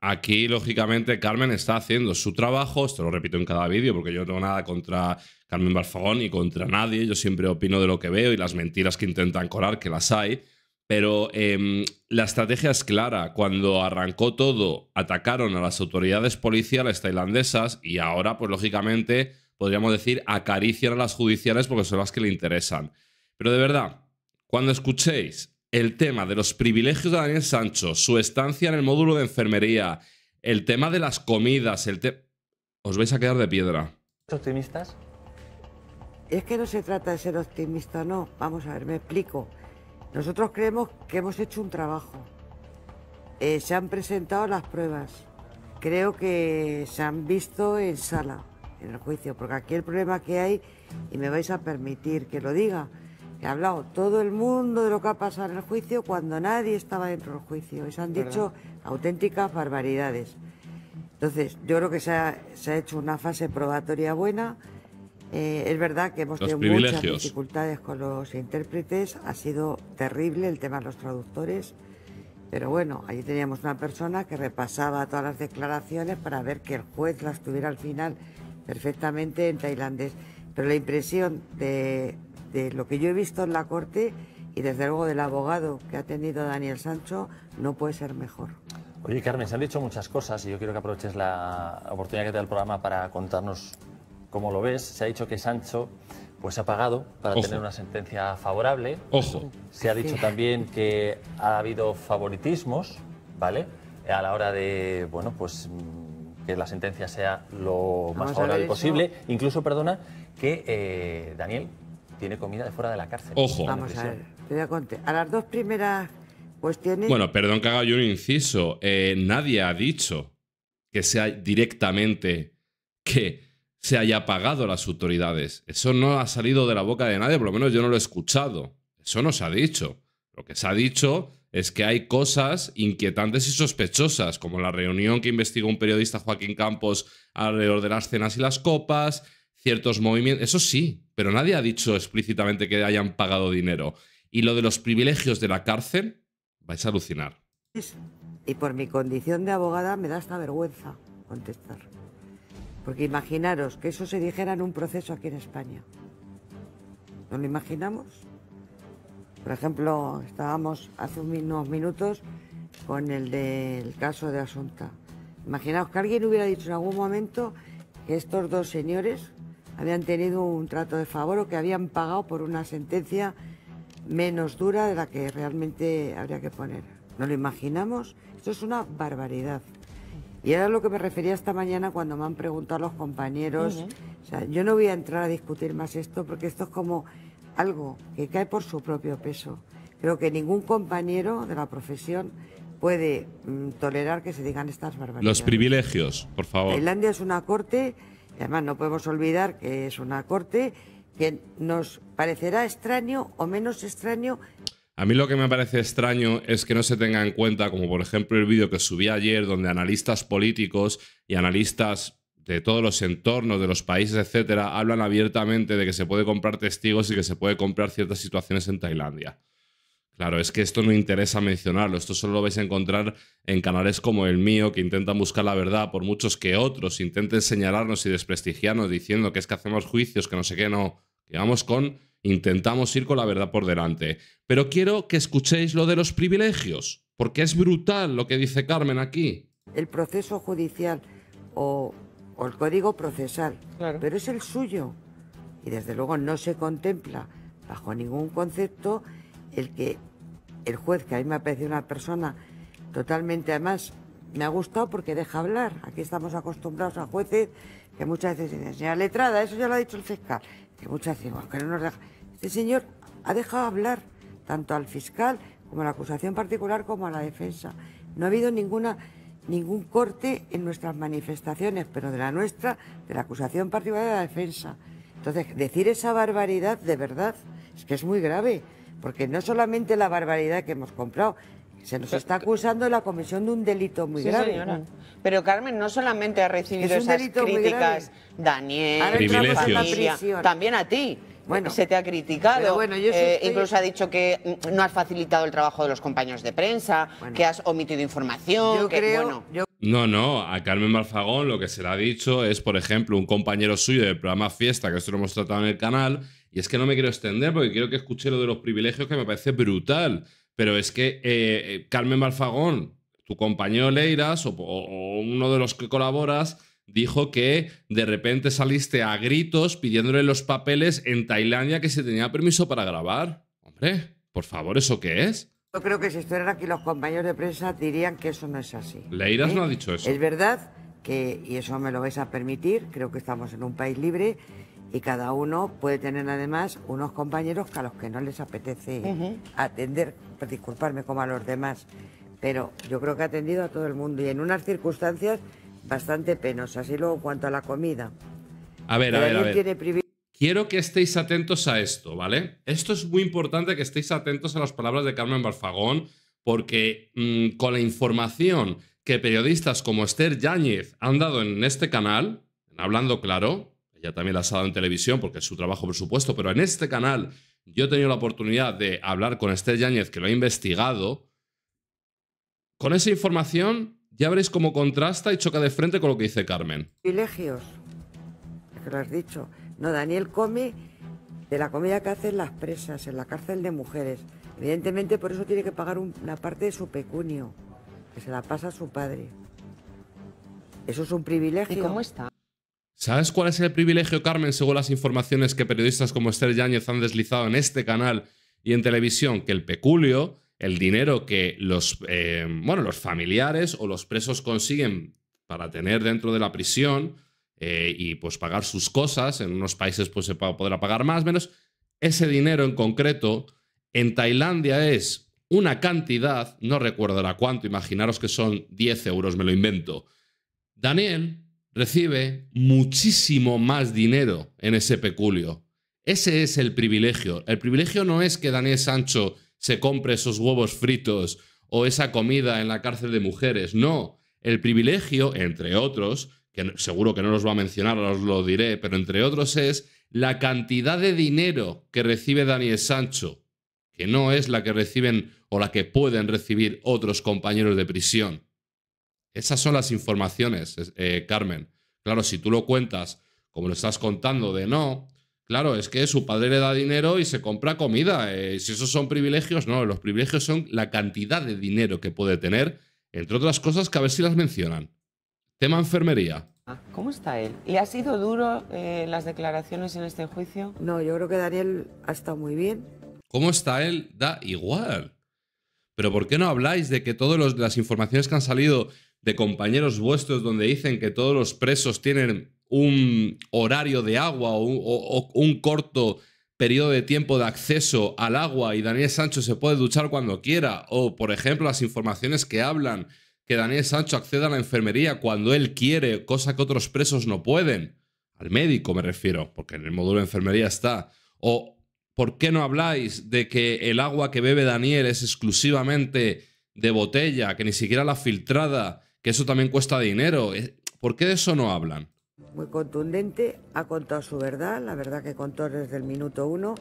Aquí, lógicamente, Carmen está haciendo su trabajo, esto lo repito en cada vídeo, porque yo no tengo nada contra Carmen Balfagón ni contra nadie, yo siempre opino de lo que veo y las mentiras que intentan colar, que las hay, pero em, la estrategia es clara. Cuando arrancó todo, atacaron a las autoridades policiales tailandesas y ahora, pues lógicamente, podríamos decir, acarician a las judiciales porque son las que le interesan. Pero de verdad, cuando escuchéis el tema de los privilegios de Daniel Sancho, su estancia en el módulo de enfermería, el tema de las comidas, el te... os vais a quedar de piedra. ¿Optimistas? Es que no se trata de ser optimista, no. Vamos a ver, me explico. Nosotros creemos que hemos hecho un trabajo. Eh, se han presentado las pruebas. Creo que se han visto en sala en el juicio, porque aquí el problema que hay, y me vais a permitir que lo diga, que ha hablado todo el mundo de lo que ha pasado en el juicio cuando nadie estaba dentro del juicio y se han dicho auténticas barbaridades. Entonces, yo creo que se ha, hecho una fase probatoria buena. Eh, es verdad que hemos tenido muchas dificultades con los intérpretes, ha sido terrible el tema de los traductores, pero bueno, allí teníamos una persona que repasaba todas las declaraciones para ver que el juez las tuviera al final perfectamente en tailandés. Pero la impresión de, lo que yo he visto en la corte y desde luego del abogado que ha tenido Daniel Sancho no puede ser mejor. Oye, Carmen, se han dicho muchas cosas y yo quiero que aproveches la oportunidad que te da el programa para contarnos cómo lo ves. Se ha dicho que Sancho pues ha pagado para tener una sentencia favorable. Ojo. Se ha dicho también que ha habido favoritismos, ¿vale? A la hora de, bueno, pues que la sentencia sea lo más favorable posible. Incluso, perdona, que eh, Daniel tiene comida de fuera de la cárcel. Ojo. Vamos a ver, te voy a contar. A las dos primeras cuestiones... Bueno, perdón que haga yo un inciso. Eh, nadie ha dicho que sea directamente que se haya pagado las autoridades. Eso no ha salido de la boca de nadie, por lo menos yo no lo he escuchado. Eso no se ha dicho. Lo que se ha dicho es que hay cosas inquietantes y sospechosas, como la reunión que investigó un periodista Joaquín Campos alrededor de las cenas y las copas, ciertos movimientos, eso sí, pero nadie ha dicho explícitamente que hayan pagado dinero. Y lo de los privilegios de la cárcel, vais a alucinar. Y por mi condición de abogada me da esta vergüenza contestar. Porque imaginaros que eso se dijera en un proceso aquí en España. ¿No lo imaginamos? Por ejemplo, estábamos hace unos minutos con el del caso de Asunta. Imaginaos que alguien hubiera dicho en algún momento que estos dos señores habían tenido un trato de favor o que habían pagado por una sentencia menos dura de la que realmente habría que poner. ¿No lo imaginamos? Esto es una barbaridad. Y era lo que me refería esta mañana cuando me han preguntado los compañeros. O sea, yo no voy a entrar a discutir más esto porque esto es como algo que cae por su propio peso. Creo que ningún compañero de la profesión puede mm, tolerar que se digan estas barbaridades. Los privilegios, por favor. Tailandia es una corte, además no podemos olvidar que es una corte que nos parecerá extraño o menos extraño. A mí lo que me parece extraño es que no se tenga en cuenta, como por ejemplo el vídeo que subí ayer, donde analistas políticos y analistas de todos los entornos, de los países, etcétera, hablan abiertamente de que se puede comprar testigos y que se puede comprar ciertas situaciones en Tailandia. Claro, es que esto no interesa mencionarlo, esto solo lo vais a encontrar en canales como el mío, que intentan buscar la verdad, por muchos que otros intenten señalarnos y desprestigiarnos diciendo que es que hacemos juicios, que no sé qué, no, que vamos con, intentamos ir con la verdad por delante. Pero quiero que escuchéis lo de los privilegios, porque es brutal lo que dice Carmen aquí. El proceso judicial o o el código procesal, pero es el suyo. Y desde luego no se contempla bajo ningún concepto el que el juez, que a mí me ha parecido una persona totalmente, además, me ha gustado porque deja hablar. Aquí estamos acostumbrados a jueces que muchas veces dicen, señora letrada, eso ya lo ha dicho el fiscal, que muchas veces que no nos deja. Este señor ha dejado hablar tanto al fiscal como a la acusación particular como a la defensa. No ha habido ninguna ningún corte en nuestras manifestaciones, pero de la nuestra, de la acusación particular de la defensa. Entonces, decir esa barbaridad de verdad es que es muy grave, porque no solamente la barbaridad que hemos comprado, se nos está acusando la comisión de un delito muy grave. Mm. Pero Carmen no solamente ha recibido esas críticas, Daniel, familia, también a ti bueno, se te ha criticado. Eh, incluso ha dicho que no has facilitado el trabajo de los compañeros de prensa, que has omitido información. creo, No, no, a Carmen Malfagón lo que se le ha dicho es, por ejemplo, un compañero suyo del programa Fiesta, que esto lo hemos tratado en el canal, y es que no me quiero extender porque quiero que escuche lo de los privilegios que me parece brutal. Pero es que eh, eh, Carmen Malfagón, tu compañero Leiras o uno de los que colaboras, dijo que de repente saliste a gritos pidiéndole los papeles en Tailandia que se tenía permiso para grabar. Hombre, por favor, ¿eso qué es? Yo creo que si estuvieran aquí los compañeros de prensa dirían que eso no es así. Leiras no ¿eh? ha dicho eso. Es verdad que, y eso me lo vais a permitir, creo que estamos en un país libre y cada uno puede tener además unos compañeros a los que no les apetece atender, disculparme como a los demás, pero yo creo que ha atendido a todo el mundo y en unas circunstancias bastante penosas. Y luego, cuanto a la comida. A ver, a eh, ver, a ver. Quiero que estéis atentos a esto, ¿vale? Esto es muy importante que estéis atentos a las palabras de Carmen Barfagón, porque mm, con la información que periodistas como Esther Yáñez han dado en este canal, Hablando Claro, ella también las ha dado en televisión porque es su trabajo, por supuesto, pero en este canal yo he tenido la oportunidad de hablar con Esther Yáñez, que lo ha investigado. Con esa información ya veréis cómo contrasta y choca de frente con lo que dice Carmen. Privilegios, que lo has dicho. No, Daniel come de la comida que hacen las presas en la cárcel de mujeres. Evidentemente por eso tiene que pagar una parte de su pecunio, que se la pasa a su padre. Eso es un privilegio. ¿Y cómo está? ¿Sabes cuál es el privilegio, Carmen, según las informaciones que periodistas como Esther Yáñez han deslizado en este canal y en televisión? Que el peculio el dinero que los, eh, bueno, los familiares o los presos consiguen para tener dentro de la prisión eh, y pues pagar sus cosas, en unos países pues se podrá pagar más, menos, ese dinero en concreto en Tailandia es una cantidad, no recuerdo ahora cuánto, imaginaros que son 10 euros, me lo invento. Daniel recibe muchísimo más dinero en ese peculio. Ese es el privilegio. El privilegio no es que Daniel Sancho se compre esos huevos fritos o esa comida en la cárcel de mujeres. No, el privilegio, entre otros, que seguro que no los va a mencionar, os lo diré, pero entre otros es la cantidad de dinero que recibe Daniel Sancho, que no es la que reciben o la que pueden recibir otros compañeros de prisión. Esas son las informaciones, eh, Carmen. Claro, si tú lo cuentas como lo estás contando de no, Claro, es que su padre le da dinero y se compra comida. Eh, si esos son privilegios, no, los privilegios son la cantidad de dinero que puede tener, entre otras cosas que a ver si las mencionan. Tema enfermería. Ah, ¿Cómo está él? ¿Le ha sido duro eh, las declaraciones en este juicio? No, yo creo que Daniel ha estado muy bien. ¿Cómo está él? Da igual. Pero ¿por qué no habláis de que todas las informaciones que han salido de compañeros vuestros donde dicen que todos los presos tienen un horario de agua o un, corto periodo de tiempo de acceso al agua y Daniel Sancho se puede duchar cuando quiera, o por ejemplo las informaciones que hablan que Daniel Sancho acceda a la enfermería cuando él quiere, cosa que otros presos no pueden, al médico me refiero, porque en el módulo de enfermería está, o por qué no habláis de que el agua que bebe Daniel es exclusivamente de botella, que ni siquiera la filtrada, que eso también cuesta dinero, eh, ¿por qué de eso no hablan? muy contundente, ha contado su verdad, la verdad que contó desde el minuto uno.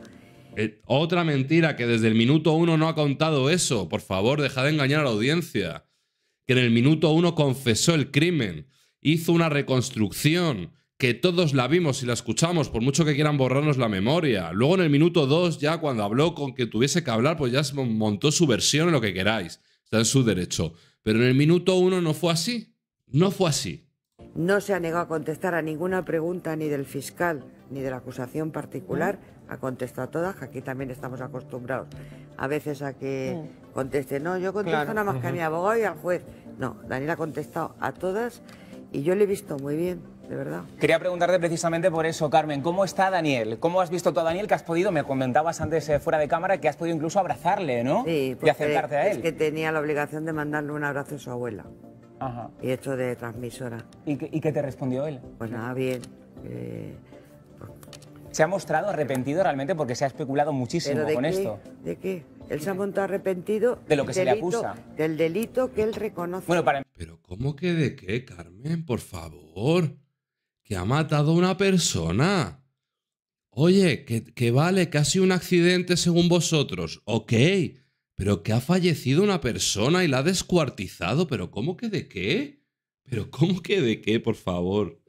Eh, otra mentira, que desde el minuto uno no ha contado eso. Por favor, deja de engañar a la audiencia. Que en el minuto uno confesó el crimen, hizo una reconstrucción, que todos la vimos y la escuchamos, por mucho que quieran borrarnos la memoria. Luego en el minuto dos, ya cuando habló con que tuviese que hablar, pues ya montó su versión en lo que queráis. Está en su derecho. Pero en el minuto uno no fue así. No fue así. No se ha negado a contestar a ninguna pregunta ni del fiscal ni de la acusación particular. Mm. Ha contestado todas, aquí también estamos acostumbrados a veces a que mm. conteste. No, yo contesto nada más que a mi abogado y al juez. No, Daniel ha contestado a todas y yo le he visto muy bien, de verdad. Quería preguntarte precisamente por eso, Carmen. ¿Cómo está Daniel? ¿Cómo has visto tú a Daniel que has podido? Me comentabas antes eh, fuera de cámara que has podido incluso abrazarle, ¿no? Sí, y acercarte a él. Es que tenía la obligación de mandarle un abrazo a su abuela y esto de transmisora. ¿Y qué, te respondió él? Pues nada, bien. Eh, pues ¿Se ha mostrado arrepentido realmente? Porque se ha especulado muchísimo con esto. ¿De qué? Él se ha montado arrepentido de lo que se le acusa. Del delito que él reconoce. Pero ¿cómo que de qué, Carmen? Por favor. Que ha matado a una persona. Oye, que, que vale, casi un accidente según vosotros. Ok pero que ha fallecido una persona y la ha descuartizado. ¿Pero cómo que de qué? ¿Pero cómo que de qué, por favor?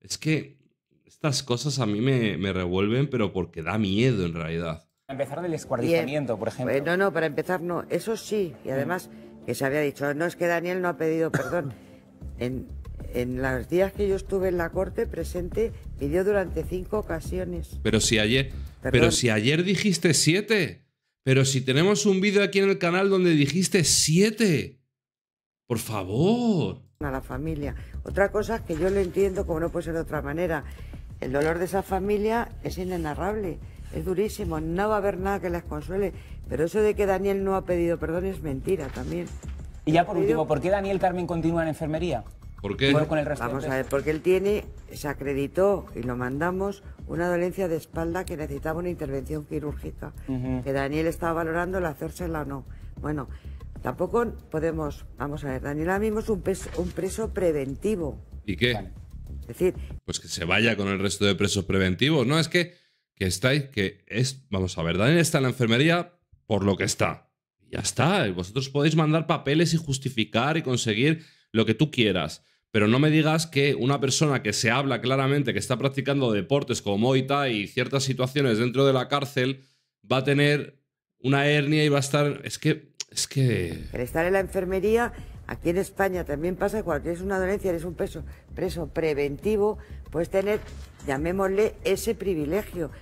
Es que estas cosas a mí me, revuelven, pero porque da miedo en realidad. Para empezar del descuartizamiento, por ejemplo. no, no, para empezar no. Eso sí. Y además, que se había dicho, no es que Daniel no ha pedido perdón. [LAUGHS] en, en los días que yo estuve en la corte presente, pidió durante cinco ocasiones. Pero si ayer. Pero si ayer dijiste siete. Pero si tenemos un vídeo aquí en el canal donde dijiste siete, por favor. A la familia. Otra cosa es que yo lo entiendo como no puede ser de otra manera. El dolor de esa familia es inenarrable, es durísimo, no va a haber nada que las consuele. Pero eso de que Daniel no ha pedido perdón es mentira también. Y ya por último, ¿por qué Daniel Carmen continúa en enfermería? ¿Por qué? Vamos a ver, porque él tiene, se acreditó y lo mandamos una dolencia de espalda que necesitaba una intervención quirúrgica, que Daniel estaba valorando el hacérsela o no. Bueno, tampoco podemos, vamos a ver, Daniel ahora mismo es un, un preso preventivo. ¿Y qué? Es decir... Pues que se vaya con el resto de presos preventivos, ¿no? Es que, que estáis que es, vamos a ver, Daniel está en la enfermería por lo que está. Ya está, vosotros podéis mandar papeles y justificar y conseguir lo que tú quieras. Pero no me digas que una persona que se habla claramente, que está practicando deportes como Moita y ciertas situaciones dentro de la cárcel, va a tener una hernia y va a estar... Es que... Es que... El estar en la enfermería, aquí en España también pasa, cuando tienes una dolencia, eres un preso, preso preventivo, puedes tener, llamémosle, ese privilegio.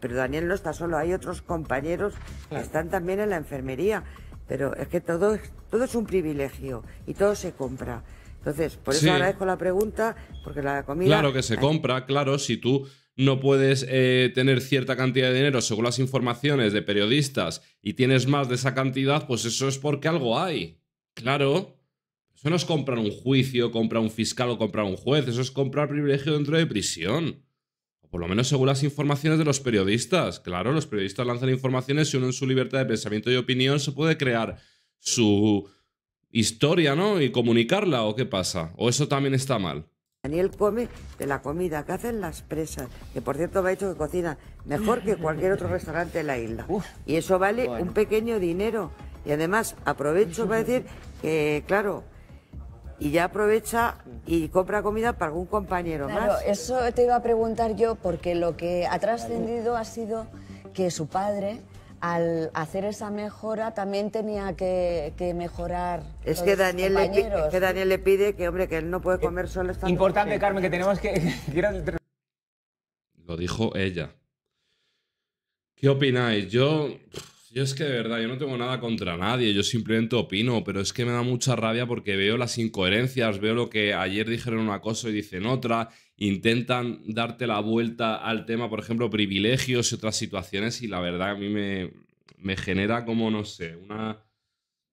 Pero Daniel no está solo, hay otros compañeros que están también en la enfermería. Pero es que todo, todo es un privilegio y todo se compra. Entonces, por eso agradezco la pregunta, porque la comida. Claro que se compra, claro, si tú no puedes eh, tener cierta cantidad de dinero según las informaciones de periodistas y tienes más de esa cantidad, pues eso es porque algo hay. Claro. Eso no es comprar un juicio, comprar un fiscal o comprar un juez, eso es comprar privilegio dentro de prisión. O por lo menos según las informaciones de los periodistas. Claro, los periodistas lanzan informaciones y uno en su libertad de pensamiento y opinión se puede crear su, historia, ¿no? Y comunicarla, ¿o qué pasa? ¿O eso también está mal? Daniel come de la comida que hacen las presas, que por cierto me ha dicho que cocina mejor que cualquier otro restaurante de la isla. Y eso vale un pequeño dinero. Y además aprovecho para decir que, claro, y ya aprovecha y compra comida para algún compañero claro, Eso te iba a preguntar yo, porque lo que ha trascendido ha sido que su padre al hacer esa mejora también tenía que, mejorar. Es que, Daniel le, que Daniel le pide que, hombre, que él no puede eh, comer solo. Esta Importante, Carmen, que tenemos que... [LAUGHS] Lo dijo ella. ¿Qué opináis? Yo, yo es que de verdad, yo no tengo nada contra nadie, yo simplemente opino, pero es que me da mucha rabia porque veo las incoherencias, veo lo que ayer dijeron una cosa y dicen otra, intentan darte la vuelta al tema, por ejemplo, privilegios y otras situaciones, y la verdad a mí me, me genera como, no sé, una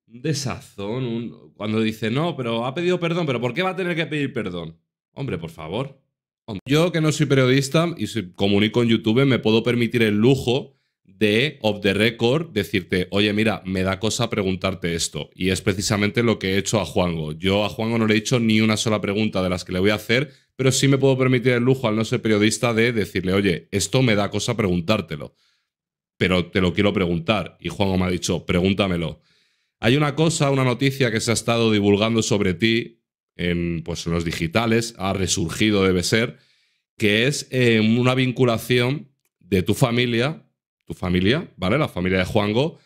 desazón, cuando dice, no, pero ha pedido perdón, pero ¿por qué va a tener que pedir perdón? Hombre, por favor. Yo que no soy periodista y comunico en YouTube, me puedo permitir el lujo de off the record decirte, oye, mira, me da cosa preguntarte esto. Y es precisamente lo que he hecho a Juango. Yo a Juango no le he hecho ni una sola pregunta de las que le voy a hacer, pero sí me puedo permitir el lujo al no ser periodista de decirle, oye, esto me da cosa preguntártelo. Pero te lo quiero preguntar. Y Juango me ha dicho, pregúntamelo. Hay una cosa, una noticia que se ha estado divulgando sobre ti en, pues, los digitales, ha resurgido, debe ser, que es eh, una vinculación de tu familia tu familia, ¿vale? La familia de Juango,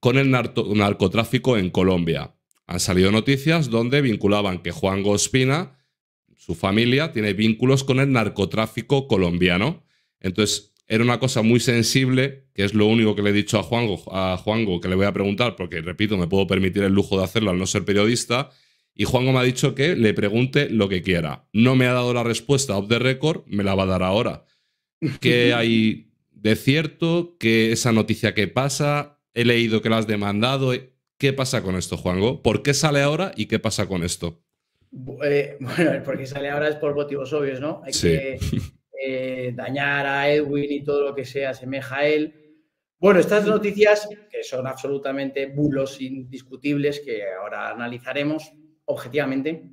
con el narcotráfico en Colombia. Han salido noticias donde vinculaban que Juango Espina, su familia, tiene vínculos con el narcotráfico colombiano. Entonces, era una cosa muy sensible, que es lo único que le he dicho a Juango, a Juango que le voy a preguntar, porque repito, me puedo permitir el lujo de hacerlo al no ser periodista. Y Juango me ha dicho que le pregunte lo que quiera. No me ha dado la respuesta off the record, me la va a dar ahora. [LAUGHS] ¿Qué hay de cierto? que esa noticia que pasa? He leído que la has demandado. Eh, ¿Qué pasa con esto, Juango? ¿Por qué sale ahora y qué pasa con esto? Eh, [LAUGHS] bueno, porque sale ahora es por motivos obvios, ¿no? Hay que eh, dañar a Edwin y todo lo que sea asemeja a él. Bueno, estas noticias, que son absolutamente bulos indiscutibles, que ahora analizaremos objetivamente,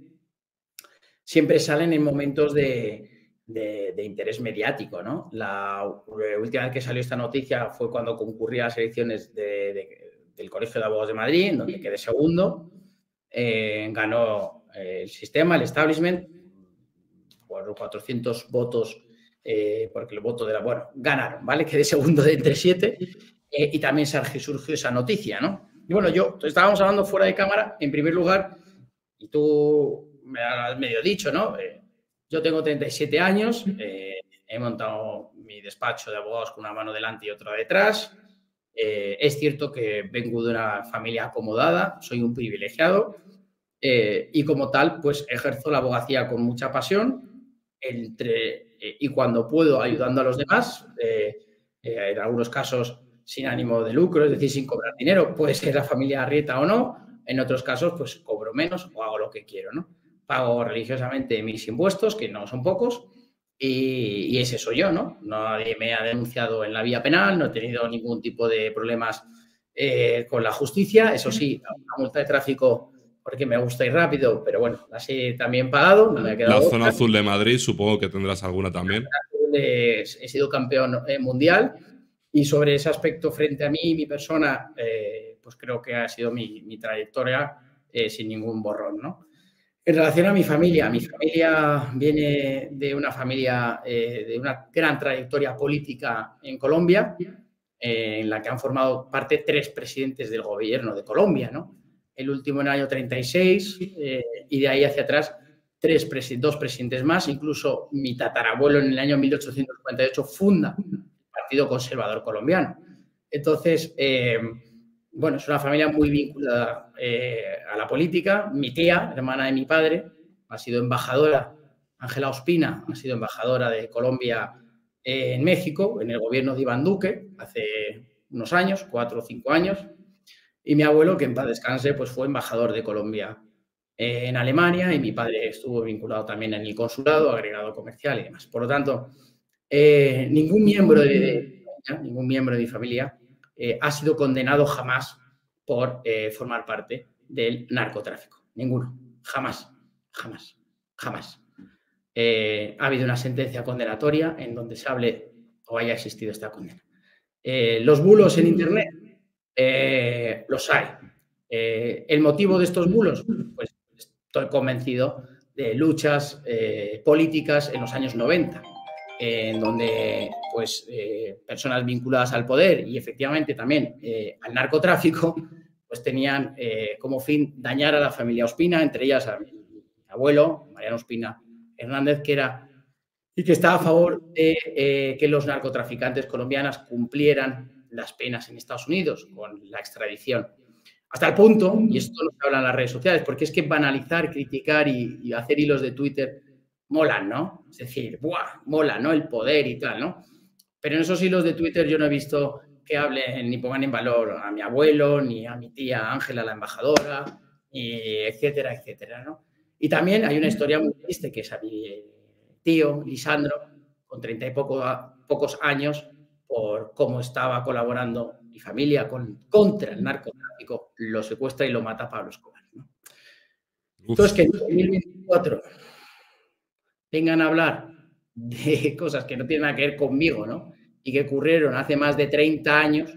siempre salen en momentos de, de, interés mediático, ¿no? La eh, última vez que salió esta noticia fue cuando concurrí a las elecciones de, del Colegio de Abogados de Madrid, donde quedé segundo. Eh, ganó eh, el sistema, el establishment, por 400 votos, porque el voto de la... Bueno, ganaron, ¿vale? [LAUGHS] Quedé segundo de entre siete. y también surgió esa noticia, ¿no? Y bueno, yo pues, estábamos hablando fuera de cámara, en primer lugar, y tú me has medio dicho, ¿no? Yo tengo 37 años, eh, he montado mi despacho de abogados con una mano delante y otra detrás. Eh, es cierto que vengo de una familia acomodada, soy un privilegiado eh, y como tal, pues ejerzo la abogacía con mucha pasión entre, y cuando puedo ayudando a los demás, en algunos casos sin ánimo de lucro, es decir, sin cobrar dinero, puede ser la familia Arrieta o no, en otros casos pues cobro menos o hago lo que quiero, ¿no? pago religiosamente mis impuestos, que no son pocos, y, y, ese soy yo, ¿no? Nadie me ha denunciado en la vía penal, no he tenido ningún tipo de problemas eh, con la justicia, eso sí, una multa de tráfico porque me gusta ir rápido, pero bueno, así también pagado. la zona azul de Madrid, supongo que tendrás alguna también. he sido campeón eh, mundial y sobre ese aspecto frente a mí y mi persona, eh, pues creo que ha sido mi, mi trayectoria sin ningún borrón, ¿no? En relación a mi familia, mi familia viene de una familia eh, de una gran trayectoria política en Colombia, eh, en la que han formado parte tres presidentes del gobierno de Colombia, ¿no? El último en el año 36 eh, y de ahí hacia atrás tres dos presidentes más, incluso mi tatarabuelo en el año 1848 funda el Partido Conservador Colombiano. Entonces, bueno, es una familia muy vinculada eh, a la política. Mi tía, hermana de mi padre, ha sido embajadora, Ángela Ospina, ha sido embajadora de Colombia eh, en México, en el gobierno de Iván Duque, hace unos años, cuatro o cinco años. Y mi abuelo, que en paz descanse, pues fue embajador de Colombia eh, en Alemania y mi padre estuvo vinculado también en el consulado, agregado comercial y demás. Por lo tanto, ningún miembro ningún miembro de mi familia eh, ha sido condenado jamás por eh, formar parte del narcotráfico. Ninguno. Jamás. Jamás. Jamás. Eh, ha habido una sentencia condenatoria en donde se hable o haya existido esta condena. los bulos en Internet los hay. el motivo de estos bulos, pues estoy convencido de luchas políticas en los años 90, en donde pues, eh, personas vinculadas al poder y efectivamente también eh, al narcotráfico, pues tenían eh, como fin dañar a la familia Ospina, entre ellas a mi, abuelo, Mariano Ospina Hernández, que era y que estaba a favor de que los narcotraficantes colombianas cumplieran las penas en Estados Unidos con la extradición. Hasta el punto, y esto lo que hablan las redes sociales, porque es que banalizar, criticar y, hacer hilos de Twitter molan, ¿no? Es decir, ¡buah! Mola, ¿no? El poder y tal, ¿no? Pero en esos hilos de Twitter yo no he visto que hablen ni pongan en valor a mi abuelo, ni a mi tía Ángela, la embajadora, etcétera, etcétera, ¿no? Y también hay una historia muy triste que es a mi eh, tío, Lisandro, con treinta y pocos años, por cómo estaba colaborando mi familia con, contra el narcotráfico, lo secuestra y lo mata Pablo Escobar. Entonces, que en 2024 vengan a hablar de cosas que no tienen nada que ver conmigo, ¿no? y que ocurrieron hace más de 30 años,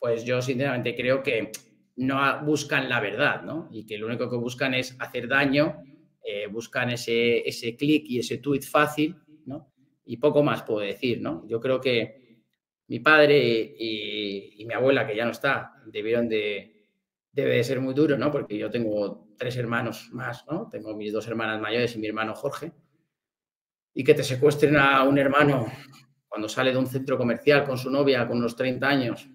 pues yo sinceramente creo que no buscan la verdad, ¿no? Y que lo único que buscan es hacer daño, eh, buscan ese, ese clic y ese tweet fácil, ¿no? Y poco más puedo decir, ¿no? Yo creo que mi padre y, y mi abuela, que ya no está, debieron de, debe de ser muy duro, ¿no? Porque yo tengo tres hermanos más, ¿no? Tengo mis dos hermanas mayores y mi hermano Jorge. Y que te secuestren a un hermano cuando sale de un centro comercial con su novia con unos 30 años,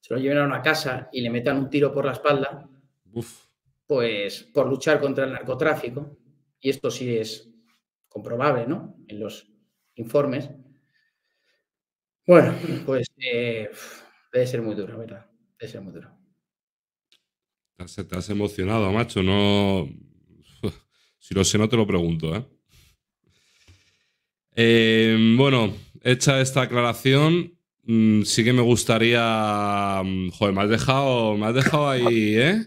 se lo lleven a una casa y le metan un tiro por la espalda, pues por luchar contra el narcotráfico, y esto sí es comprobable, ¿no? En los informes. Bueno, pues eh, debe ser muy duro, ¿verdad? Debe ser muy duro. Te has, emocionado, macho. No. [LAUGHS] Si lo sé, no te lo pregunto, ¿eh? Em, bueno, hecha esta aclaración, mm, sí que me gustaría. Mm, joder, me has dejado, me has dejado ahí, ¿eh?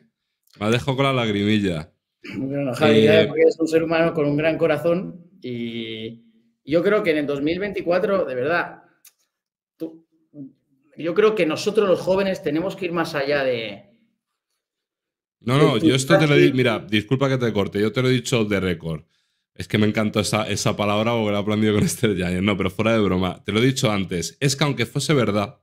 Me has dejado con la lagrimilla. Bueno, eh, porque es un ser humano con un gran corazón y yo creo que en el 2024, de verdad, yo creo que nosotros los jóvenes tenemos que ir más allá de... No, no, yo esto te lo he dicho, mira, disculpa que te corte, yo te lo he dicho de récord. Es que me encantó esa, esa palabra porque la he aprendido con este ya No, pero fuera de broma. Te lo he dicho antes. Es que aunque fuese verdad,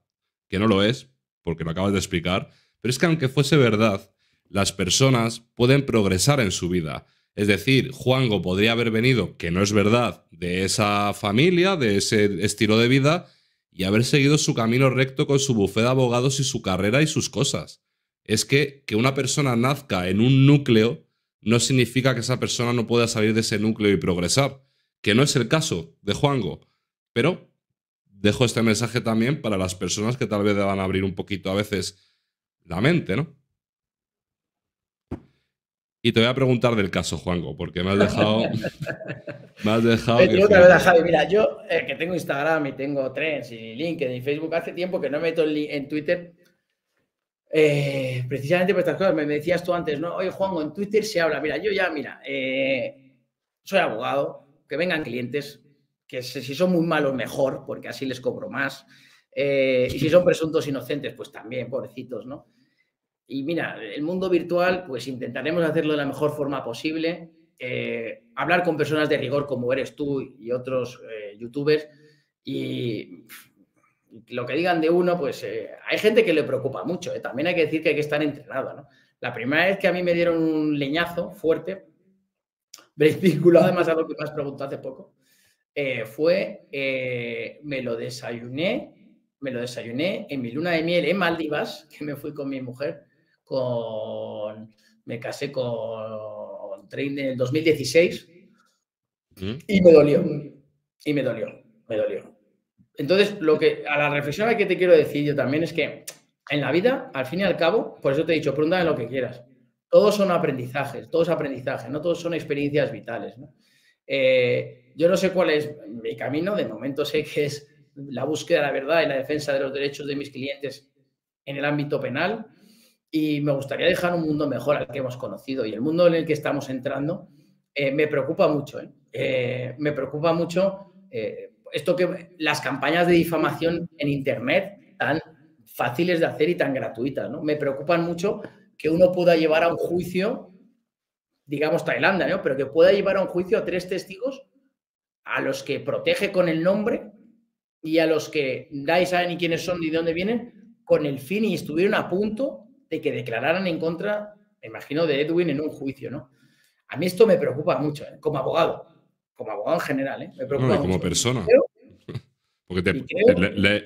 que no lo es, porque lo acabas de explicar, pero es que aunque fuese verdad, las personas pueden progresar en su vida. Es decir, Juango podría haber venido, que no es verdad, de esa familia, de ese estilo de vida, y haber seguido su camino recto con su bufé de abogados y su carrera y sus cosas. Es que que una persona nazca en un núcleo no significa que esa persona no pueda salir de ese núcleo y progresar, que no es el caso de Juango. Pero dejo este mensaje también para las personas que tal vez van a abrir un poquito a veces la mente, ¿no? Y te voy a preguntar del caso, Juango, porque me has dejado. [LAUGHS] me has dejado. que yo eh, que tengo Instagram y tengo Trends y LinkedIn y Facebook, hace tiempo que no meto en Twitter eh, precisamente por estas cosas, me decías tú antes, ¿no? Oye, Juan, en Twitter se habla, mira, yo ya, mira, eh, soy abogado, que vengan clientes, que si son muy malos, mejor, porque así les cobro más. Eh, y si son presuntos inocentes, pues también, pobrecitos, ¿no? Y mira, el mundo virtual, pues intentaremos hacerlo de la mejor forma posible, hablar con personas de rigor como eres tú y otros youtubers, y lo que digan de uno, pues eh, hay gente que le preocupa mucho. ¿eh? También hay que decir que hay que estar entrenado. La primera vez que a mí me dieron un leñazo fuerte, [LAUGHS] vinculado además a lo que me has preguntado hace poco, eh, fue, me lo desayuné, me lo desayuné en mi luna de miel en Maldivas, [LAUGHS] que me fui con mi mujer, con, me casé con Train en el 2016 y me dolió, y me dolió, me dolió. Entonces, lo que a la reflexión a la que te quiero decir yo también es que en la vida, al fin y al cabo, por eso te he dicho, pregúntame lo que quieras. Todos son aprendizajes, todos aprendizajes, no todos son experiencias vitales. Eh, yo no sé cuál es mi camino, de momento sé que es la búsqueda de la verdad y la defensa de los derechos de mis clientes en el ámbito penal y me gustaría dejar un mundo mejor al que hemos conocido y el mundo en el que estamos entrando eh, me preocupa mucho, ¿eh? me preocupa mucho esto que las campañas de difamación en Internet tan fáciles de hacer y tan gratuitas, ¿no? Me preocupan mucho que uno pueda llevar a un juicio, digamos Tailandia, ¿no? Pero que pueda llevar a un juicio a tres testigos a los que protege con el nombre y a los que nadie sabe ni quiénes son ni de dónde vienen, con el fin y estuvieron a punto de que declararan en contra, me imagino, de Edwin en un juicio, ¿no? A mí esto me preocupa mucho, ¿eh? como abogado como abogado en general, ¿eh? Me preocupa no, como persona. Porque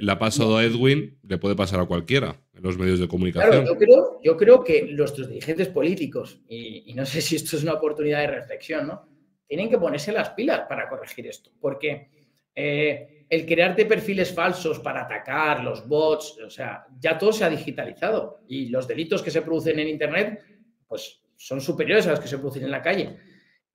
la ha pasado a Edwin, le puede pasar a cualquiera en los medios de comunicación. yo creo, yo creo que nuestros dirigentes políticos, y, no sé [LAUGHS] si esto es una oportunidad de reflexión, ¿no? Tienen que ponerse las pilas para corregir esto. Porque eh, el crearte perfiles falsos para atacar, los bots, o sea, ya todo se ha digitalizado. Y los delitos que se producen en Internet, pues son superiores a los que se producen en la calle.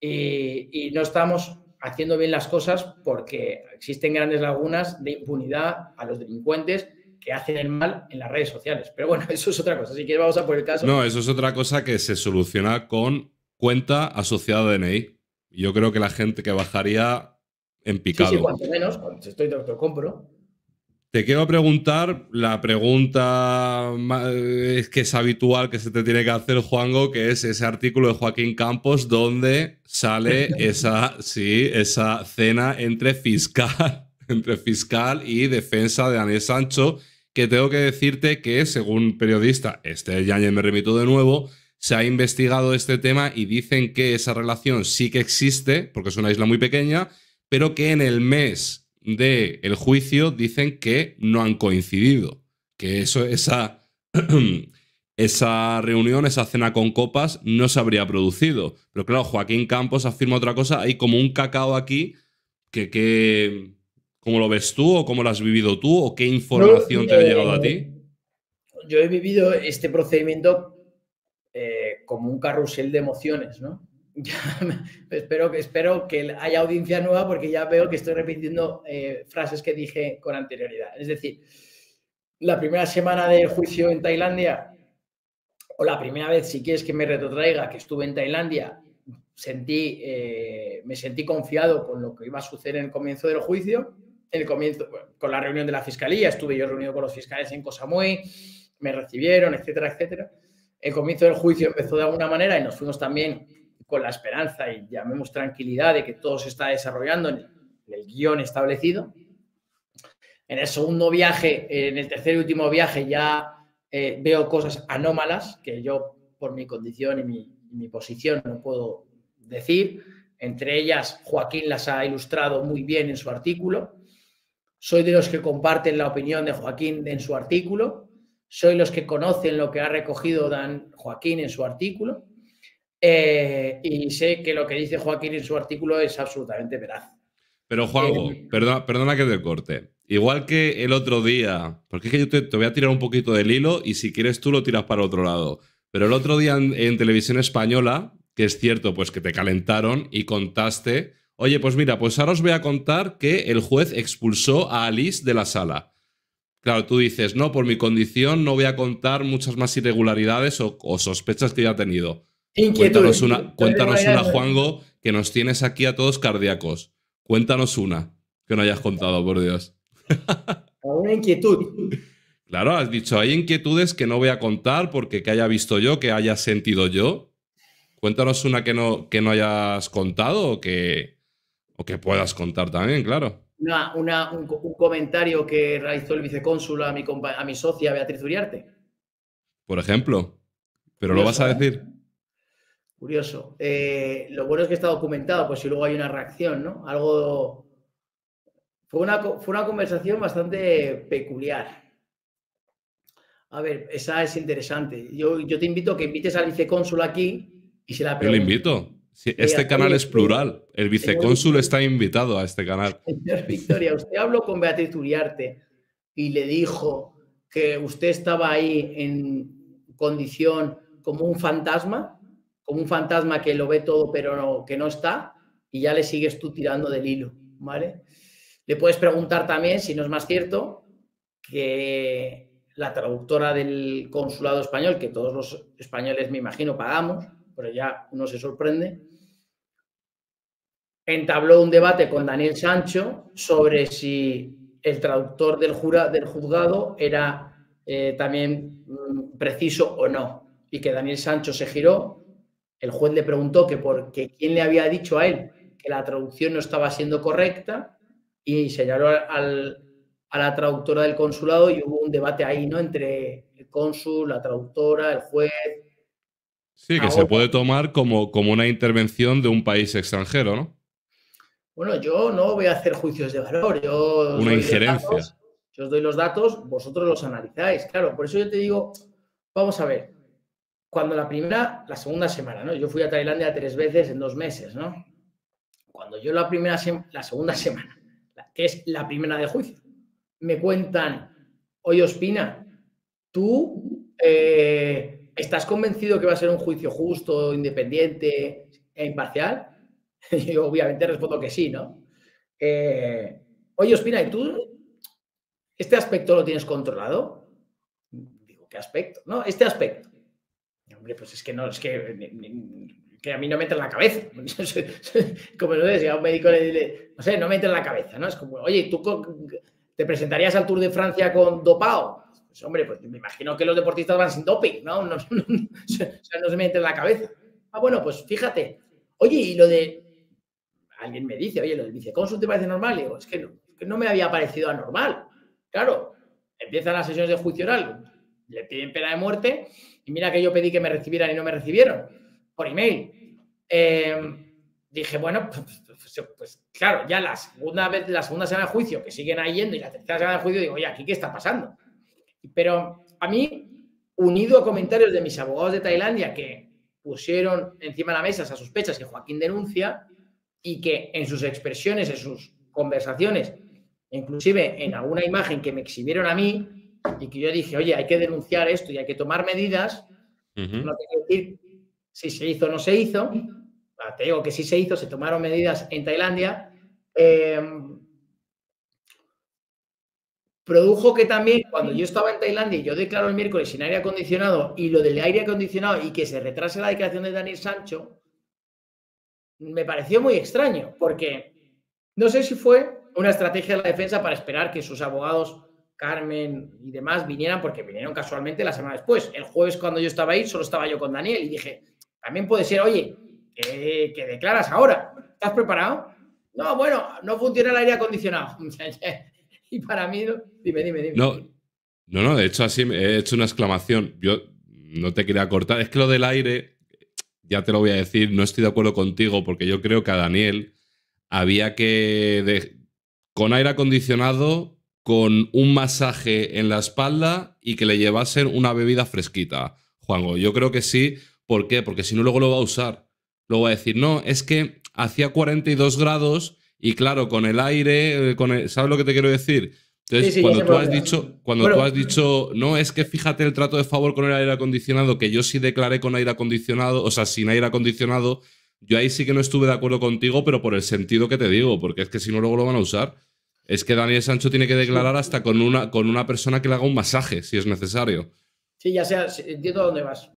y, no estamos haciendo bien las cosas porque existen grandes lagunas de impunidad a los delincuentes que hacen el mal en las redes sociales. Pero bueno, [LAUGHS] eso es otra cosa. Si quieres, vamos a por el caso. No, eso es otra cosa que se soluciona con cuenta asociada a DNI. Yo creo que la gente que bajaría en picado. Sí, sí cuanto menos, Cuando estoy, doctor compro. Te quiero preguntar la pregunta que es habitual que se te tiene que hacer, Juango, que es ese artículo de Joaquín Campos donde sale [LAUGHS] esa, sí, esa cena entre fiscal, [LAUGHS] entre fiscal y defensa de Daniel Sancho, que tengo que decirte que, según periodista, este ya me remito de nuevo, se ha investigado este tema y dicen que esa relación sí que existe, porque es una isla muy pequeña, pero que en el mes del juicio dicen que no han coincidido, que eso, esa, [CLEARS THROAT] esa reunión, esa cena con copas, no se habría producido. Pero claro, Joaquín Campos afirma otra cosa, hay como un cacao aquí que... que ¿Cómo lo ves tú o cómo lo has vivido tú o qué información te ha llegado a ti? Yo he vivido este procedimiento eh, como un carrusel de emociones, ¿no? espero, espero que haya audiencia nueva porque ya veo que estoy repitiendo eh, frases que dije con anterioridad. Es decir, la primera semana del juicio en Tailandia, o la primera vez, si quieres que me retrotraiga, que estuve en Tailandia, sentí, eh, me sentí confiado con lo que iba a suceder en el comienzo del juicio, el comienzo, con la reunión de la fiscalía, estuve yo reunido con los fiscales en Samui, me recibieron, etcétera, etcétera. El comienzo del juicio empezó de alguna manera y nos fuimos también con la esperanza y llamemos tranquilidad de que todo se está desarrollando en el, guión establecido. En el segundo viaje, en el tercer y último viaje ya eh, veo cosas anómalas que yo por mi condición y mi, y mi, posición no puedo decir. Entre ellas, Joaquín las ha ilustrado muy bien en su artículo. Soy de los que comparten la opinión de Joaquín en su artículo. Soy los que conocen lo que ha recogido Dan Joaquín en su artículo. Eh, y sé que lo que dice Joaquín en su artículo es absolutamente veraz. Pero Juanjo, eh, perdona, que te corte. Igual que el otro día, porque es que yo te, voy a tirar un poquito del hilo y si quieres tú lo tiras para otro lado. Pero el otro día en, televisión española, que es cierto, pues que te calentaron y contaste, oye, pues mira, pues ahora os voy a contar que el juez expulsó a Alice de la sala. Claro, tú dices, no, por mi condición no voy a contar muchas más irregularidades o, sospechas que ya he tenido. Cuéntanos una, cuéntanos una, Juango, que nos tienes aquí a todos cardíacos. Cuéntanos una que no hayas contado, por Dios. [LAUGHS] Una inquietud. Claro, has dicho, hay inquietudes que no voy a contar porque que haya visto yo, que haya sentido yo. Cuéntanos una que no, que no hayas contado o que, o que puedas contar también, claro. Una, un, comentario que realizó el vicecónsul a mi, a mi socia Beatriz Uriarte. Por ejemplo. Pero lo vas a ¿eh? decir. Curioso. Eh, lo bueno es que está documentado, pues si luego hay una reacción, ¿no? Algo. Fue una, fue una conversación bastante peculiar. A ver, esa es interesante. Yo, te invito a que invites al vicecónsul aquí y se la pregunto. Yo le invito. este canal es plural. El vicecónsul está invitado a este canal. [LAUGHS] Señor Victoria, usted habló con Beatriz Uriarte y le dijo que usted estaba ahí en condición como un fantasma como un fantasma que lo ve todo pero que no está y ya le sigues tú tirando del hilo, ¿vale? Le puedes preguntar también, si no es más cierto, que la traductora del consulado español, que todos los españoles me imagino pagamos, pero ya uno se sorprende, entabló un debate con Daniel Sancho sobre si el traductor del, jura, del juzgado era eh, también mm, preciso o no. Y que Daniel Sancho se giró el juez le preguntó que por qué quién le había dicho a él que la traducción no estaba siendo correcta y señaló al, a la traductora del consulado y hubo un debate ahí, ¿no? Entre el cónsul, la traductora, el juez. Sí, que ah, se puede tomar como, como una intervención de un país extranjero, ¿no? Bueno, yo no voy a hacer juicios de valor, Una injerencia. yo os doy los datos, vosotros los analizáis, claro. Por eso yo te digo, vamos a ver, cuando la primera, la segunda semana, ¿no? Yo fui a Tailandia tres veces en dos meses, ¿no? Cuando yo la primera, la segunda semana, que es la primera de juicio, me cuentan, oye Ospina, tú eh, estás convencido que va a ser un juicio justo, independiente e imparcial. [LAUGHS] yo obviamente respondo que sí, ¿no? Eh, oye Ospina, ¿y tú este aspecto lo tienes controlado? Digo, ¿qué aspecto? No, este aspecto hombre, pues es que no, es que, a mí no me entra en la cabeza. como [LAUGHS] no sé, si a un médico le, dice, no sé, no me entra en la cabeza, ¿no? Es como, oye, ¿tú te presentarías al Tour de Francia con dopado? Pues hombre, pues me imagino que los deportistas van sin doping, [LAUGHS] ¿no? o sea, no se me entra en la cabeza. Ah, bueno, pues fíjate. Oye, y lo de... Alguien me dice, oye, lo ¿cómo vicecónsul te parece normal. Y es que no, me había parecido anormal. Claro, empiezan las sesiones de juicio oral, le piden pena de muerte y mira que yo pedí que me recibieran y no me recibieron por email. Eh, dije, bueno, pues, pues, pues, pues, claro, ya la segunda vez, la segunda semana de juicio, que siguen ahí yendo, y la tercera semana de juicio, digo, oye, ¿aquí qué está pasando? Pero a mí, unido a comentarios de mis abogados de Tailandia que pusieron encima de la mesa esas sospechas que Joaquín denuncia y que en sus expresiones, en sus conversaciones, inclusive en alguna imagen que me exhibieron a mí, y que yo dije, oye, hay que denunciar esto y hay que tomar medidas, no tengo que decir si se hizo o no se hizo. Ah, te digo que sí se hizo, se tomaron medidas en Tailandia. Em, produjo que también cuando yo estaba en Tailandia y yo declaro el miércoles sin aire acondicionado y lo del aire acondicionado y que se retrase la declaración de Daniel Sancho, me pareció muy extraño porque no sé si fue una estrategia de la defensa para esperar que sus abogados Carmen y demás vinieran, porque vinieron casualmente la semana después. El jueves cuando yo estaba ahí, solo estaba yo con Daniel y dije, también puede ser, oye, que, declaras ahora, ¿estás preparado? No, bueno, no funciona el aire acondicionado. [LAUGHS] y para mí, no. dime, dime, dime. No, no, de hecho así he hecho una exclamación. Yo no te quería cortar. Es que lo del aire, ya te lo voy a decir, no estoy de acuerdo contigo porque yo creo que a Daniel había que... Con aire acondicionado con un masaje en la espalda y que le llevasen una bebida fresquita. Juanjo, yo creo que sí. ¿Por qué? Porque si no, luego lo va a usar. Luego va a decir, no, es que hacía 42 grados y claro, con el aire, eh, con el... ¿sabes lo que te quiero decir? Entonces, cuando, tú has, dicho, cuando tú has dicho, no, es que fíjate el trato de favor con el aire acondicionado, que yo sí declaré con aire acondicionado, o sea, sin aire acondicionado, yo ahí sí que no estuve de acuerdo contigo, pero por el sentido que te digo, porque es que si no, luego lo van a usar es que Daniel Sancho tiene que declarar hasta con una, con una persona que le haga un masaje, si es necesario. Sí, ya sea, entiendo dónde vas.